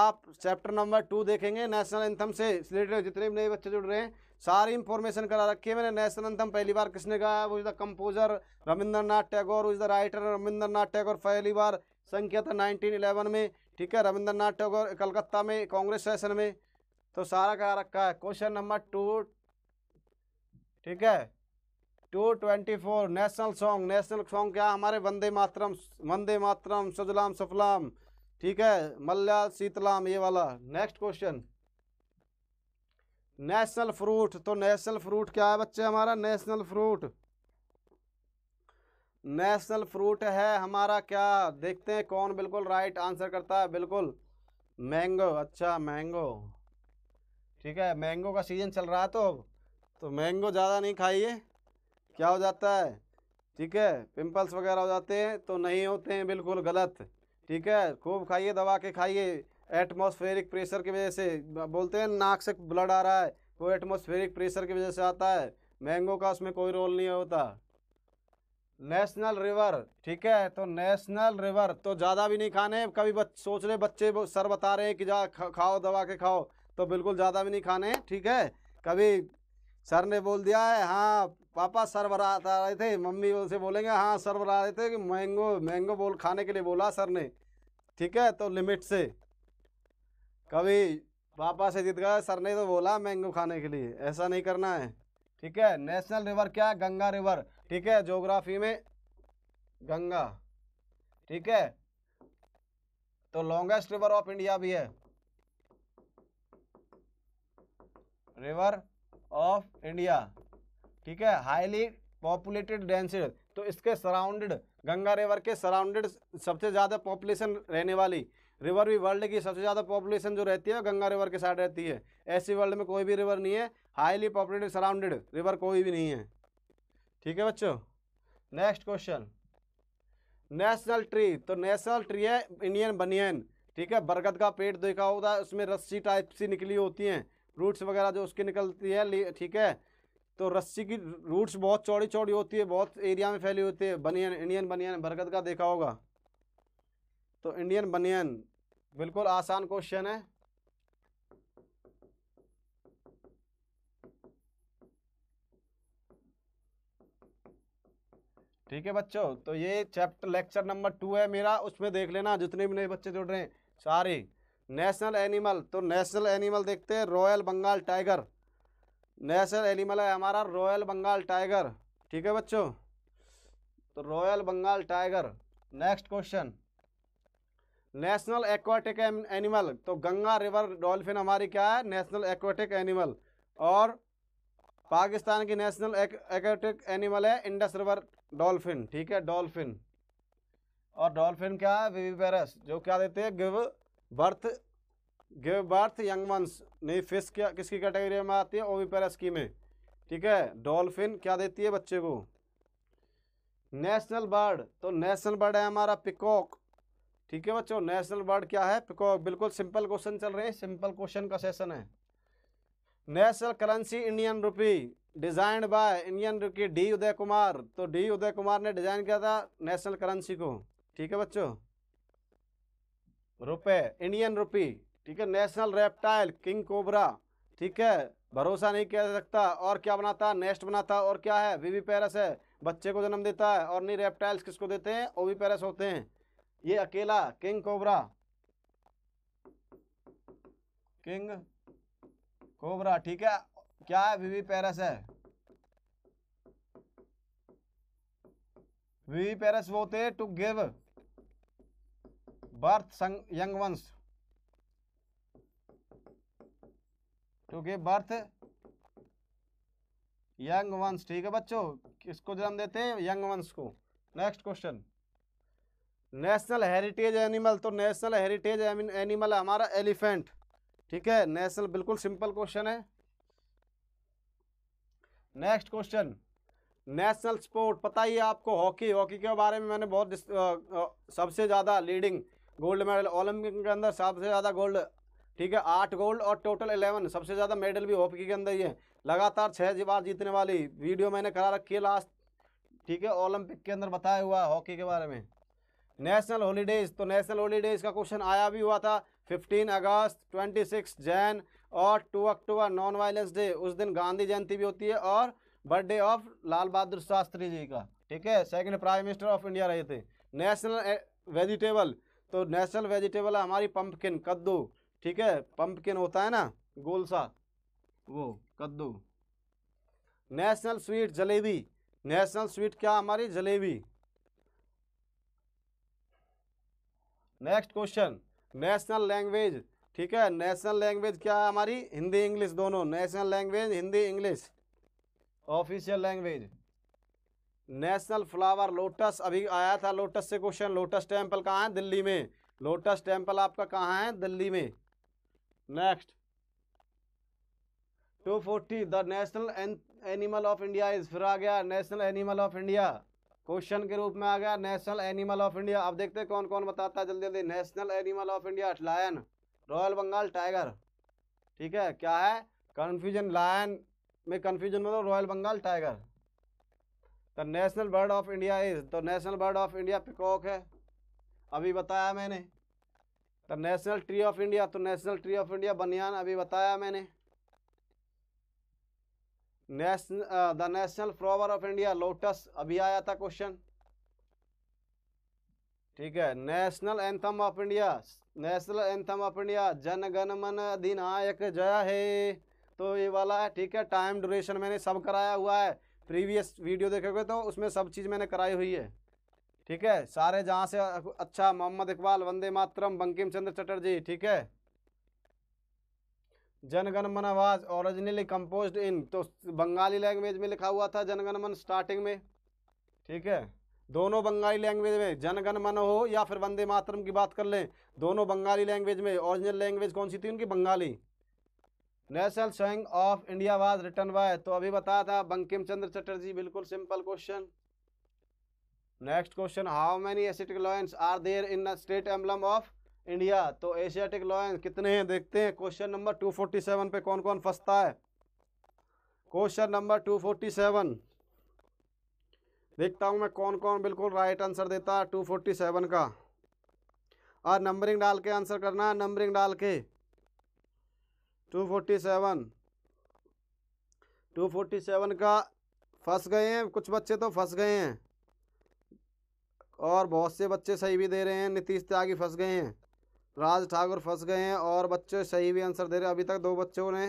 आप चैप्टर नंबर टू देखेंगे नेशनल एंथम से रिलेटेड जितने भी नए बच्चे जुड़ रहे हैं सारी इंफॉर्मेशन करा रखी है मैंने नेशनल एंथम पहली बार किसने गाया वो is the composer Rabindranath Tagore वो is the writer Rabindranath Tagore पहली बार संख्या था नाइनटीन में ठीक है रविंद्रनाथ टैगोर कलकत्ता में कांग्रेस सेशन में तो सारा कहा रखा है क्वेश्चन नंबर टू ठीक है two twenty four national song national song क्या हमारे वंदे मातरम वंदे मातरम सजलाम सफलाम ठीक है मल्ला शीतलाम ये वाला नेक्स्ट क्वेश्चन नेशनल फ्रूट तो नेशनल फ्रूट क्या है बच्चे हमारा नेशनल फ्रूट नेशनल फ्रूट है हमारा क्या देखते हैं कौन बिल्कुल राइट आंसर करता है बिल्कुल मैंगो अच्छा मैंगो ठीक है मैंगो का सीज़न चल रहा है तो तो मैंगो ज़्यादा नहीं खाइए क्या हो जाता है ठीक है पिंपल्स वगैरह हो जाते हैं तो नहीं होते हैं बिल्कुल गलत ठीक है खूब खाइए दबा के खाइए एटमॉस्फेरिक प्रेशर की वजह से बोलते हैं नाक से ब्लड आ रहा है वो एटमोस्फेरिक प्रेशर की वजह से आता है मैंगो का उसमें कोई रोल नहीं होता नेशनल रिवर ठीक है तो नेशनल रिवर तो ज़्यादा भी नहीं खाने कभी बच, सोच रहे बच्चे सर बता रहे हैं कि जा खाओ दवा के खाओ तो बिल्कुल ज़्यादा भी नहीं खाने ठीक है कभी सर ने बोल दिया है हाँ पापा सर बता रहे थे मम्मी उनसे बोलेंगे हाँ सर बता रहे थे कि मैंगो मैंगो बोल खाने के लिए बोला सर ने ठीक है तो लिमिट से कभी पापा से जीत गए सर ने तो बोला मैंगो खाने के लिए ऐसा नहीं करना है ठीक है नेशनल रिवर क्या है गंगा रिवर ठीक है जोग्राफी में गंगा ठीक है तो लॉन्गेस्ट रिवर ऑफ इंडिया भी है रिवर ऑफ इंडिया ठीक है हाईली पॉपुलेटेड डेंसिड तो इसके सराउंडेड गंगा रिवर के सराउंडेड सबसे ज़्यादा पॉपुलेशन रहने वाली रिवर भी वर्ल्ड की सबसे ज़्यादा पॉपुलेशन जो रहती है गंगा रिवर के साइड रहती है ऐसी वर्ल्ड में कोई भी रिवर नहीं है हाईली पॉपुलेटेड सराउंडेड रिवर कोई भी नहीं है ठीक है बच्चों नेक्स्ट क्वेश्चन नेशनल ट्री तो नेशनल ट्री है इंडियन बनियन ठीक है बरगद का पेड़ देखा होता है उसमें रस्सी टाइप सी निकली होती हैं रूट्स वगैरह जो उसकी निकलती है ठीक है तो रस्सी की रूट्स बहुत चौड़ी चौड़ी होती है बहुत एरिया में फैली होती है बनियन इंडियन बनियन बरगद का देखा होगा तो इंडियन बनियन बिल्कुल आसान क्वेश्चन है ठीक है बच्चों तो ये चैप्टर लेक्चर नंबर टू है मेरा उसमें देख लेना जितने भी नए बच्चे जुड़ रहे हैं सारे नेशनल एनिमल तो नेशनल एनिमल देखते हैं royal Bengal tiger national animal है हमारा रॉयल बंगाल टाइगर ठीक है बच्चों तो royal Bengal tiger next question national aquatic animal तो गंगा रिवर डॉल्फिन हमारी क्या है नेशनल एक्वाटिक एनिमल और पाकिस्तान की नेशनल एक्वाटिक एनिमल है इंडस रिवर डॉल्फिन ठीक है डॉल्फिन और डॉल्फिन क्या है विवीपेरस जो क्या देते हैं give birth give birth young ones नहीं फिश क्या किसकी कैटेगरी में आती है ओवीपेरस की में ठीक है डॉल्फिन क्या देती है बच्चे को नेशनल बर्ड तो नेशनल बर्ड है हमारा पिकॉक ठीक है बच्चों नेशनल बर्ड क्या है बिल्कुल सिंपल क्वेश्चन चल रहे हैं सिंपल क्वेश्चन का सेशन है national currency Indian rupee design by Indian rupee D Uday Kumar तो डी उदय कुमार ने डिजाइन किया था नेशनल करेंसी को ठीक है बच्चों रुपए इंडियन रुपी ठीक है नेशनल रेप्टाइल किंग कोबरा ठीक है भरोसा नहीं किया जा सकता और क्या बनाता है नेस्ट बनाता और क्या है वीवी पैरस है बच्चे को जन्म देता है और नहीं रेप्टाइल्स किसको देते हैं ओवी पैरस होते हैं ये अकेला किंग कोबरा किंग कोबरा ठीक है क्या है वीवी पेरस है वीवी पेरस वो थे to give birth young ones to give birth young ones ठीक है बच्चों किसको जन्म देते हैं यंग वंस को next question national heritage animal तो नेशनल हेरिटेज एनिमल है हमारा एलिफेंट ठीक है नेशनल बिल्कुल सिंपल क्वेश्चन है नेक्स्ट क्वेश्चन नेशनल स्पोर्ट पता ही है आपको हॉकी हॉकी के बारे में मैंने बहुत सबसे ज़्यादा लीडिंग गोल्ड मेडल ओलंपिक के अंदर सबसे ज़्यादा गोल्ड ठीक है आठ गोल्ड और टोटल इलेवन सबसे ज़्यादा मेडल भी हॉकी के अंदर ही है लगातार छः बार जीतने वाली वीडियो मैंने करा रखी है लास्ट ठीक है ओलंपिक के अंदर बताया हुआ है हॉकी के बारे में नेशनल हॉलीडेज़ तो नेशनल हॉलीडेज़ का क्वेश्चन आया भी हुआ था 15 अगस्त 26 जैन और 2 अक्टूबर नॉन वायलेंस डे उस दिन गांधी जयंती भी होती है और बर्थडे ऑफ लाल बहादुर शास्त्री जी का ठीक है second prime minister of India रहे थे नेशनल वेजिटेबल तो नेशनल वेजिटेबल है हमारी पंपकिन कद्दू ठीक है पंपकिन होता है ना गोल सा वो कद्दू national sweet jalebi national sweet क्या हमारी jalebi next question national language ठीक है नेशनल लैंग्वेज क्या है हमारी हिंदी इंग्लिश दोनों national language Hindi English official language national flower lotus अभी आया था लोटस से क्वेश्चन लोटस टेम्पल कहाँ है दिल्ली में लोटस टेम्पल आपका कहाँ है दिल्ली में next two forty the national animal of India is फिर आ गया national animal of India question के रूप में आ गया नेशनल एनिमल ऑफ इंडिया अब देखते हैं कौन कौन बताता है जल्दी जल्दी national animal of India lion royal Bengal tiger ठीक है क्या है कन्फ्यूजन लायन में कन्फ्यूजन मतलब royal Bengal tiger the national bird of India is the तो national bird of India peacock है अभी बताया मैंने the national tree of India तो national tree of India banyan अभी बताया मैंने nation the national flower of India lotus अभी आया था क्वेश्चन ठीक है national anthem of India national anthem of India Jana Gana मन अधिनायक जय है तो ये वाला है ठीक है टाइम ड्यूरेशन मैंने सब कराया हुआ है प्रीवियस वीडियो देखोगे तो उसमें सब चीज़ मैंने कराई हुई है ठीक है सारे जहाँ से अच्छा मोहम्मद इकबाल वंदे मातरम बंकिम चंद्र चटर्जी ठीक है जनगणमन आवाज ओरिजिनली कंपोज इन तो बंगाली लैंग्वेज में लिखा हुआ था जनगणमन स्टार्टिंग में ठीक है दोनों बंगाली लैंग्वेज में जनगणमन हो या फिर वंदे मातरम की बात कर लें दोनों बंगाली लैंग्वेज में ओरिजिनल लैंग्वेज कौन सी थी उनकी Bengali national song of India was written by तो अभी बताया था बंकिम चंद्र चटर्जी बिल्कुल simple question next question how many Asiatic lions are there in the state emblem of India तो एशियाटिक लॉयन कितने हैं देखते हैं क्वेश्चन नंबर 247 पे कौन कौन फंसता है क्वेश्चन नंबर 247 देखता हूं मैं कौन कौन बिल्कुल राइट आंसर देता है 247 का और नंबरिंग डाल के आंसर करना है नंबरिंग डाल के 247 247 का फंस गए हैं कुछ बच्चे तो फंस गए हैं और बहुत से बच्चे सही भी दे रहे हैं नीतीश त्यागी फंस गए हैं राज ठाकुर फंस गए हैं और बच्चे सही भी आंसर दे रहे अभी तक दो बच्चों ने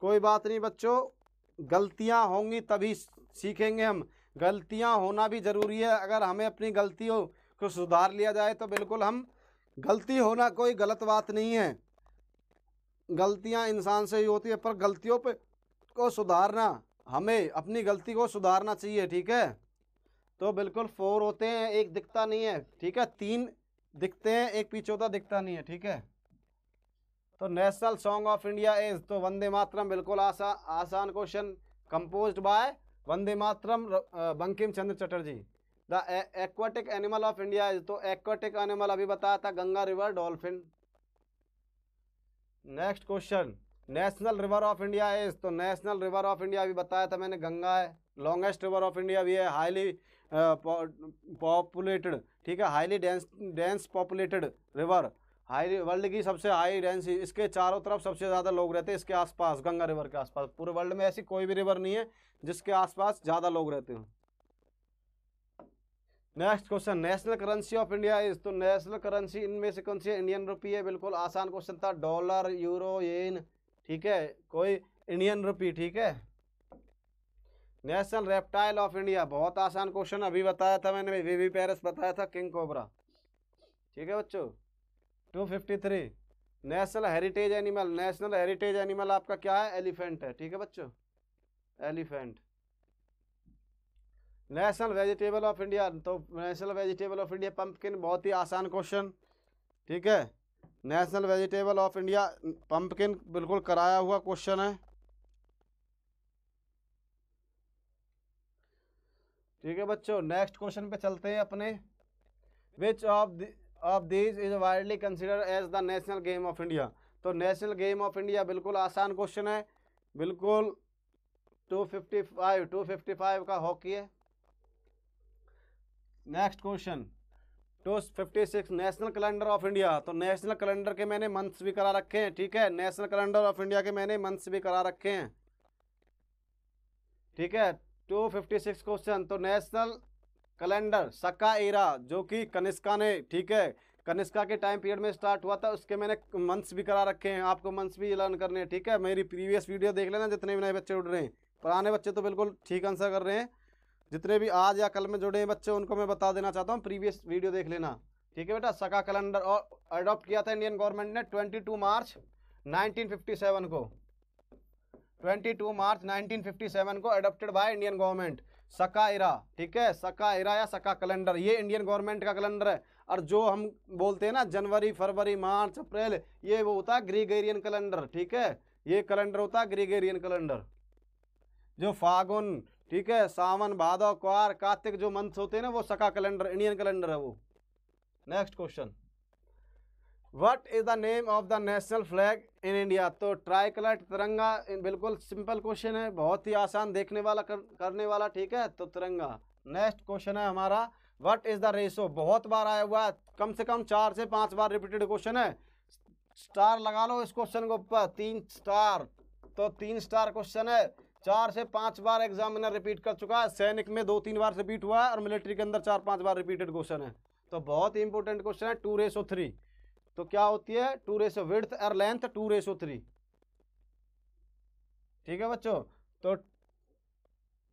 कोई बात नहीं बच्चों गलतियां होंगी तभी सीखेंगे हम गलतियां होना भी ज़रूरी है अगर हमें अपनी गलतियों को सुधार लिया जाए तो बिल्कुल हम गलती होना कोई गलत बात नहीं है गलतियां इंसान से ही होती है पर गलतियों पे को सुधारना हमें अपनी गलती को सुधारना चाहिए ठीक है तो बिल्कुल फोर होते हैं एक दिखता नहीं है ठीक है तीन दिखते हैं एक पिछोता दिखता नहीं है ठीक है तो national song of India is तो वंदे मातरम बिल्कुल आसा आसान question compose by Vande Mataram Bankim Chandra Chatterjee the aquatic animal of India is तो एक्वाटिक एनिमल अभी बताया था Ganga river dolphin next question national river of India is तो नेशनल रिवर ऑफ इंडिया अभी बताया था मैंने गंगा है लॉन्गेस्ट रिवर ऑफ इंडिया भी है हाईली पॉपुलेटेड ठीक है highly dense dense populated river high world की सबसे हाई डेंस इसके चारों तरफ सबसे ज़्यादा लोग रहते हैं इसके आसपास गंगा रिवर के आसपास पूरे वर्ल्ड में ऐसी कोई भी रिवर नहीं है जिसके आसपास ज़्यादा लोग रहते हों next question national currency of India is तो नेशनल करेंसी इनमें से कौन सी है इंडियन रुपी है बिल्कुल आसान क्वेश्चन था डॉलर यूरो येन ठीक है कोई इंडियन रुपी ठीक है नेशनल रेप्टाइल ऑफ इंडिया बहुत आसान क्वेश्चन अभी बताया था मैंने वी वी पेरिस बताया था किंग कोबरा ठीक है बच्चों two fifty three national heritage animal national heritage animal आपका क्या है एलिफेंट है ठीक है बच्चों elephant national vegetable of India तो national vegetable of India pumpkin बहुत ही आसान क्वेश्चन ठीक है national vegetable of India pumpkin बिल्कुल कराया हुआ क्वेश्चन है ठीक है बच्चों नेक्स्ट क्वेश्चन पे चलते हैं अपने which of of this is widely consider as the national game of India तो नेशनल गेम ऑफ इंडिया बिल्कुल आसान क्वेश्चन है बिल्कुल two fifty five two fifty five का हॉकी है next question two fifty six national calendar of India तो national calendar के मैंने मंथ्स भी करा रखे हैं ठीक है नेशनल कैलेंडर ऑफ इंडिया के मैंने मंथ्स भी करा रखे हैं ठीक है टू फिफ्टी सिक्स क्वेश्चन तो नेशनल कैलेंडर सका एरा जो कि कनिष्का ने ठीक है कनिष्का के टाइम पीरियड में स्टार्ट हुआ था उसके मैंने मंथ्स भी करा रखे हैं आपको मंथ्स भी लर्न करने हैं ठीक है मेरी प्रीवियस वीडियो देख लेना जितने भी नए बच्चे उड़ रहे हैं पुराने बच्चे तो बिल्कुल ठीक आंसर कर रहे हैं जितने भी आज या कल में जुड़े हैं बच्चे उनको मैं बता देना चाहता हूँ प्रीवियस वीडियो देख लेना ठीक है बेटा सका कैलेंडर और अडॉप्ट किया था इंडियन गवर्नमेंट ने ट्वेंटी मार्च नाइनटीन को 22 मार्च 1957 को अडोप्टेड बाय इंडियन गवर्नमेंट सका इरा ठीक है सका इरा या सका कैलेंडर ये इंडियन गवर्नमेंट का कैलेंडर है और जो हम बोलते हैं ना जनवरी फरवरी मार्च अप्रैल ये वो होता है ग्रीगेरियन कैलेंडर ठीक है ये कैलेंडर होता है ग्रीगेरियन कैलेंडर जो फागुन ठीक है सावन भादव क्वार कार्तिक जो मंथ होते हैं ना वो सका कैलेंडर इंडियन कैलेंडर है वो next question what is the name of the national flag in India तो ट्राई कलर तिरंगा बिल्कुल सिंपल क्वेश्चन है बहुत ही आसान देखने वाला कर, करने वाला ठीक है तो तिरंगा नेक्स्ट क्वेश्चन है हमारा वट इज़ द रेशो बहुत बार आया हुआ है कम से कम चार से पाँच बार रिपीटेड क्वेश्चन है स्टार लगा लो इस क्वेश्चन के ऊपर तीन स्टार तो तीन स्टार क्वेश्चन है चार से पांच बार एग्जामिनर रिपीट कर चुका है सैनिक में दो तीन बार रिपीट हुआ है और मिलिट्री के अंदर चार पांच बार रिपीटेड क्वेश्चन है तो बहुत ही important question two to Resso three तो क्या होती है टू रेसो विड्थ और लेंथ टू रेसो थ्री ठीक है बच्चों तो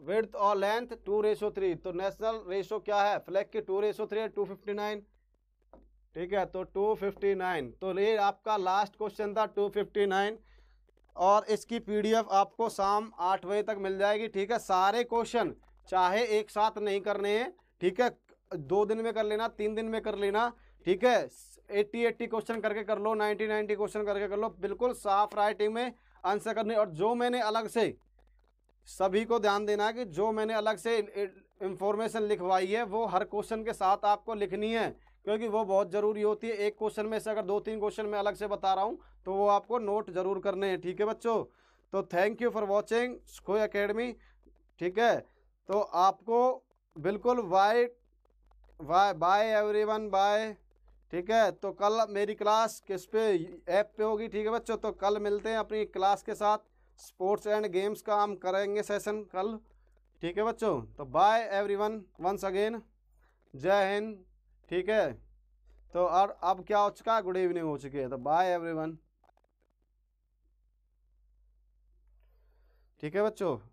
विड्थ और लेंथ टू रेसो थ्री तो नेशनल रेशो क्या है फ्लैग की two Resso three two fifty nine ठीक है तो टू फिफ्टी नाइन तो ये आपका लास्ट क्वेश्चन था टू फिफ्टी नाइन और इसकी पीडीएफ आपको शाम आठ बजे तक मिल जाएगी ठीक है सारे क्वेश्चन चाहे एक साथ नहीं करने हैं ठीक है दो दिन में कर लेना तीन दिन में कर लेना ठीक है एट्टी एट्टी क्वेश्चन करके कर लो नाइन्टी नाइन्टी क्वेश्चन करके कर लो बिल्कुल साफ राइटिंग में आंसर करने और जो मैंने अलग से सभी को ध्यान देना है कि जो मैंने अलग से इंफॉर्मेशन लिखवाई है वो हर क्वेश्चन के साथ आपको लिखनी है क्योंकि वो बहुत ज़रूरी होती है एक क्वेश्चन में से अगर दो तीन क्वेश्चन मैं अलग से बता रहा हूँ तो वो आपको नोट ज़रूर करने हैं ठीक है बच्चों तो थैंक यू फॉर वॉचिंग स्को अकेडमी ठीक है तो आपको बिल्कुल वाई वाई बाय एवरीवन बाय ठीक है तो कल मेरी क्लास किस पे ऐप पे होगी ठीक है बच्चों तो कल मिलते हैं अपनी क्लास के साथ स्पोर्ट्स एंड गेम्स का हम करेंगे सेशन कल ठीक है बच्चों तो बाय एवरीवन वंस अगेन जय हिंद ठीक है तो और अब क्या हो चुका है गुड इवनिंग हो चुकी है तो बाय एवरीवन ठीक है बच्चों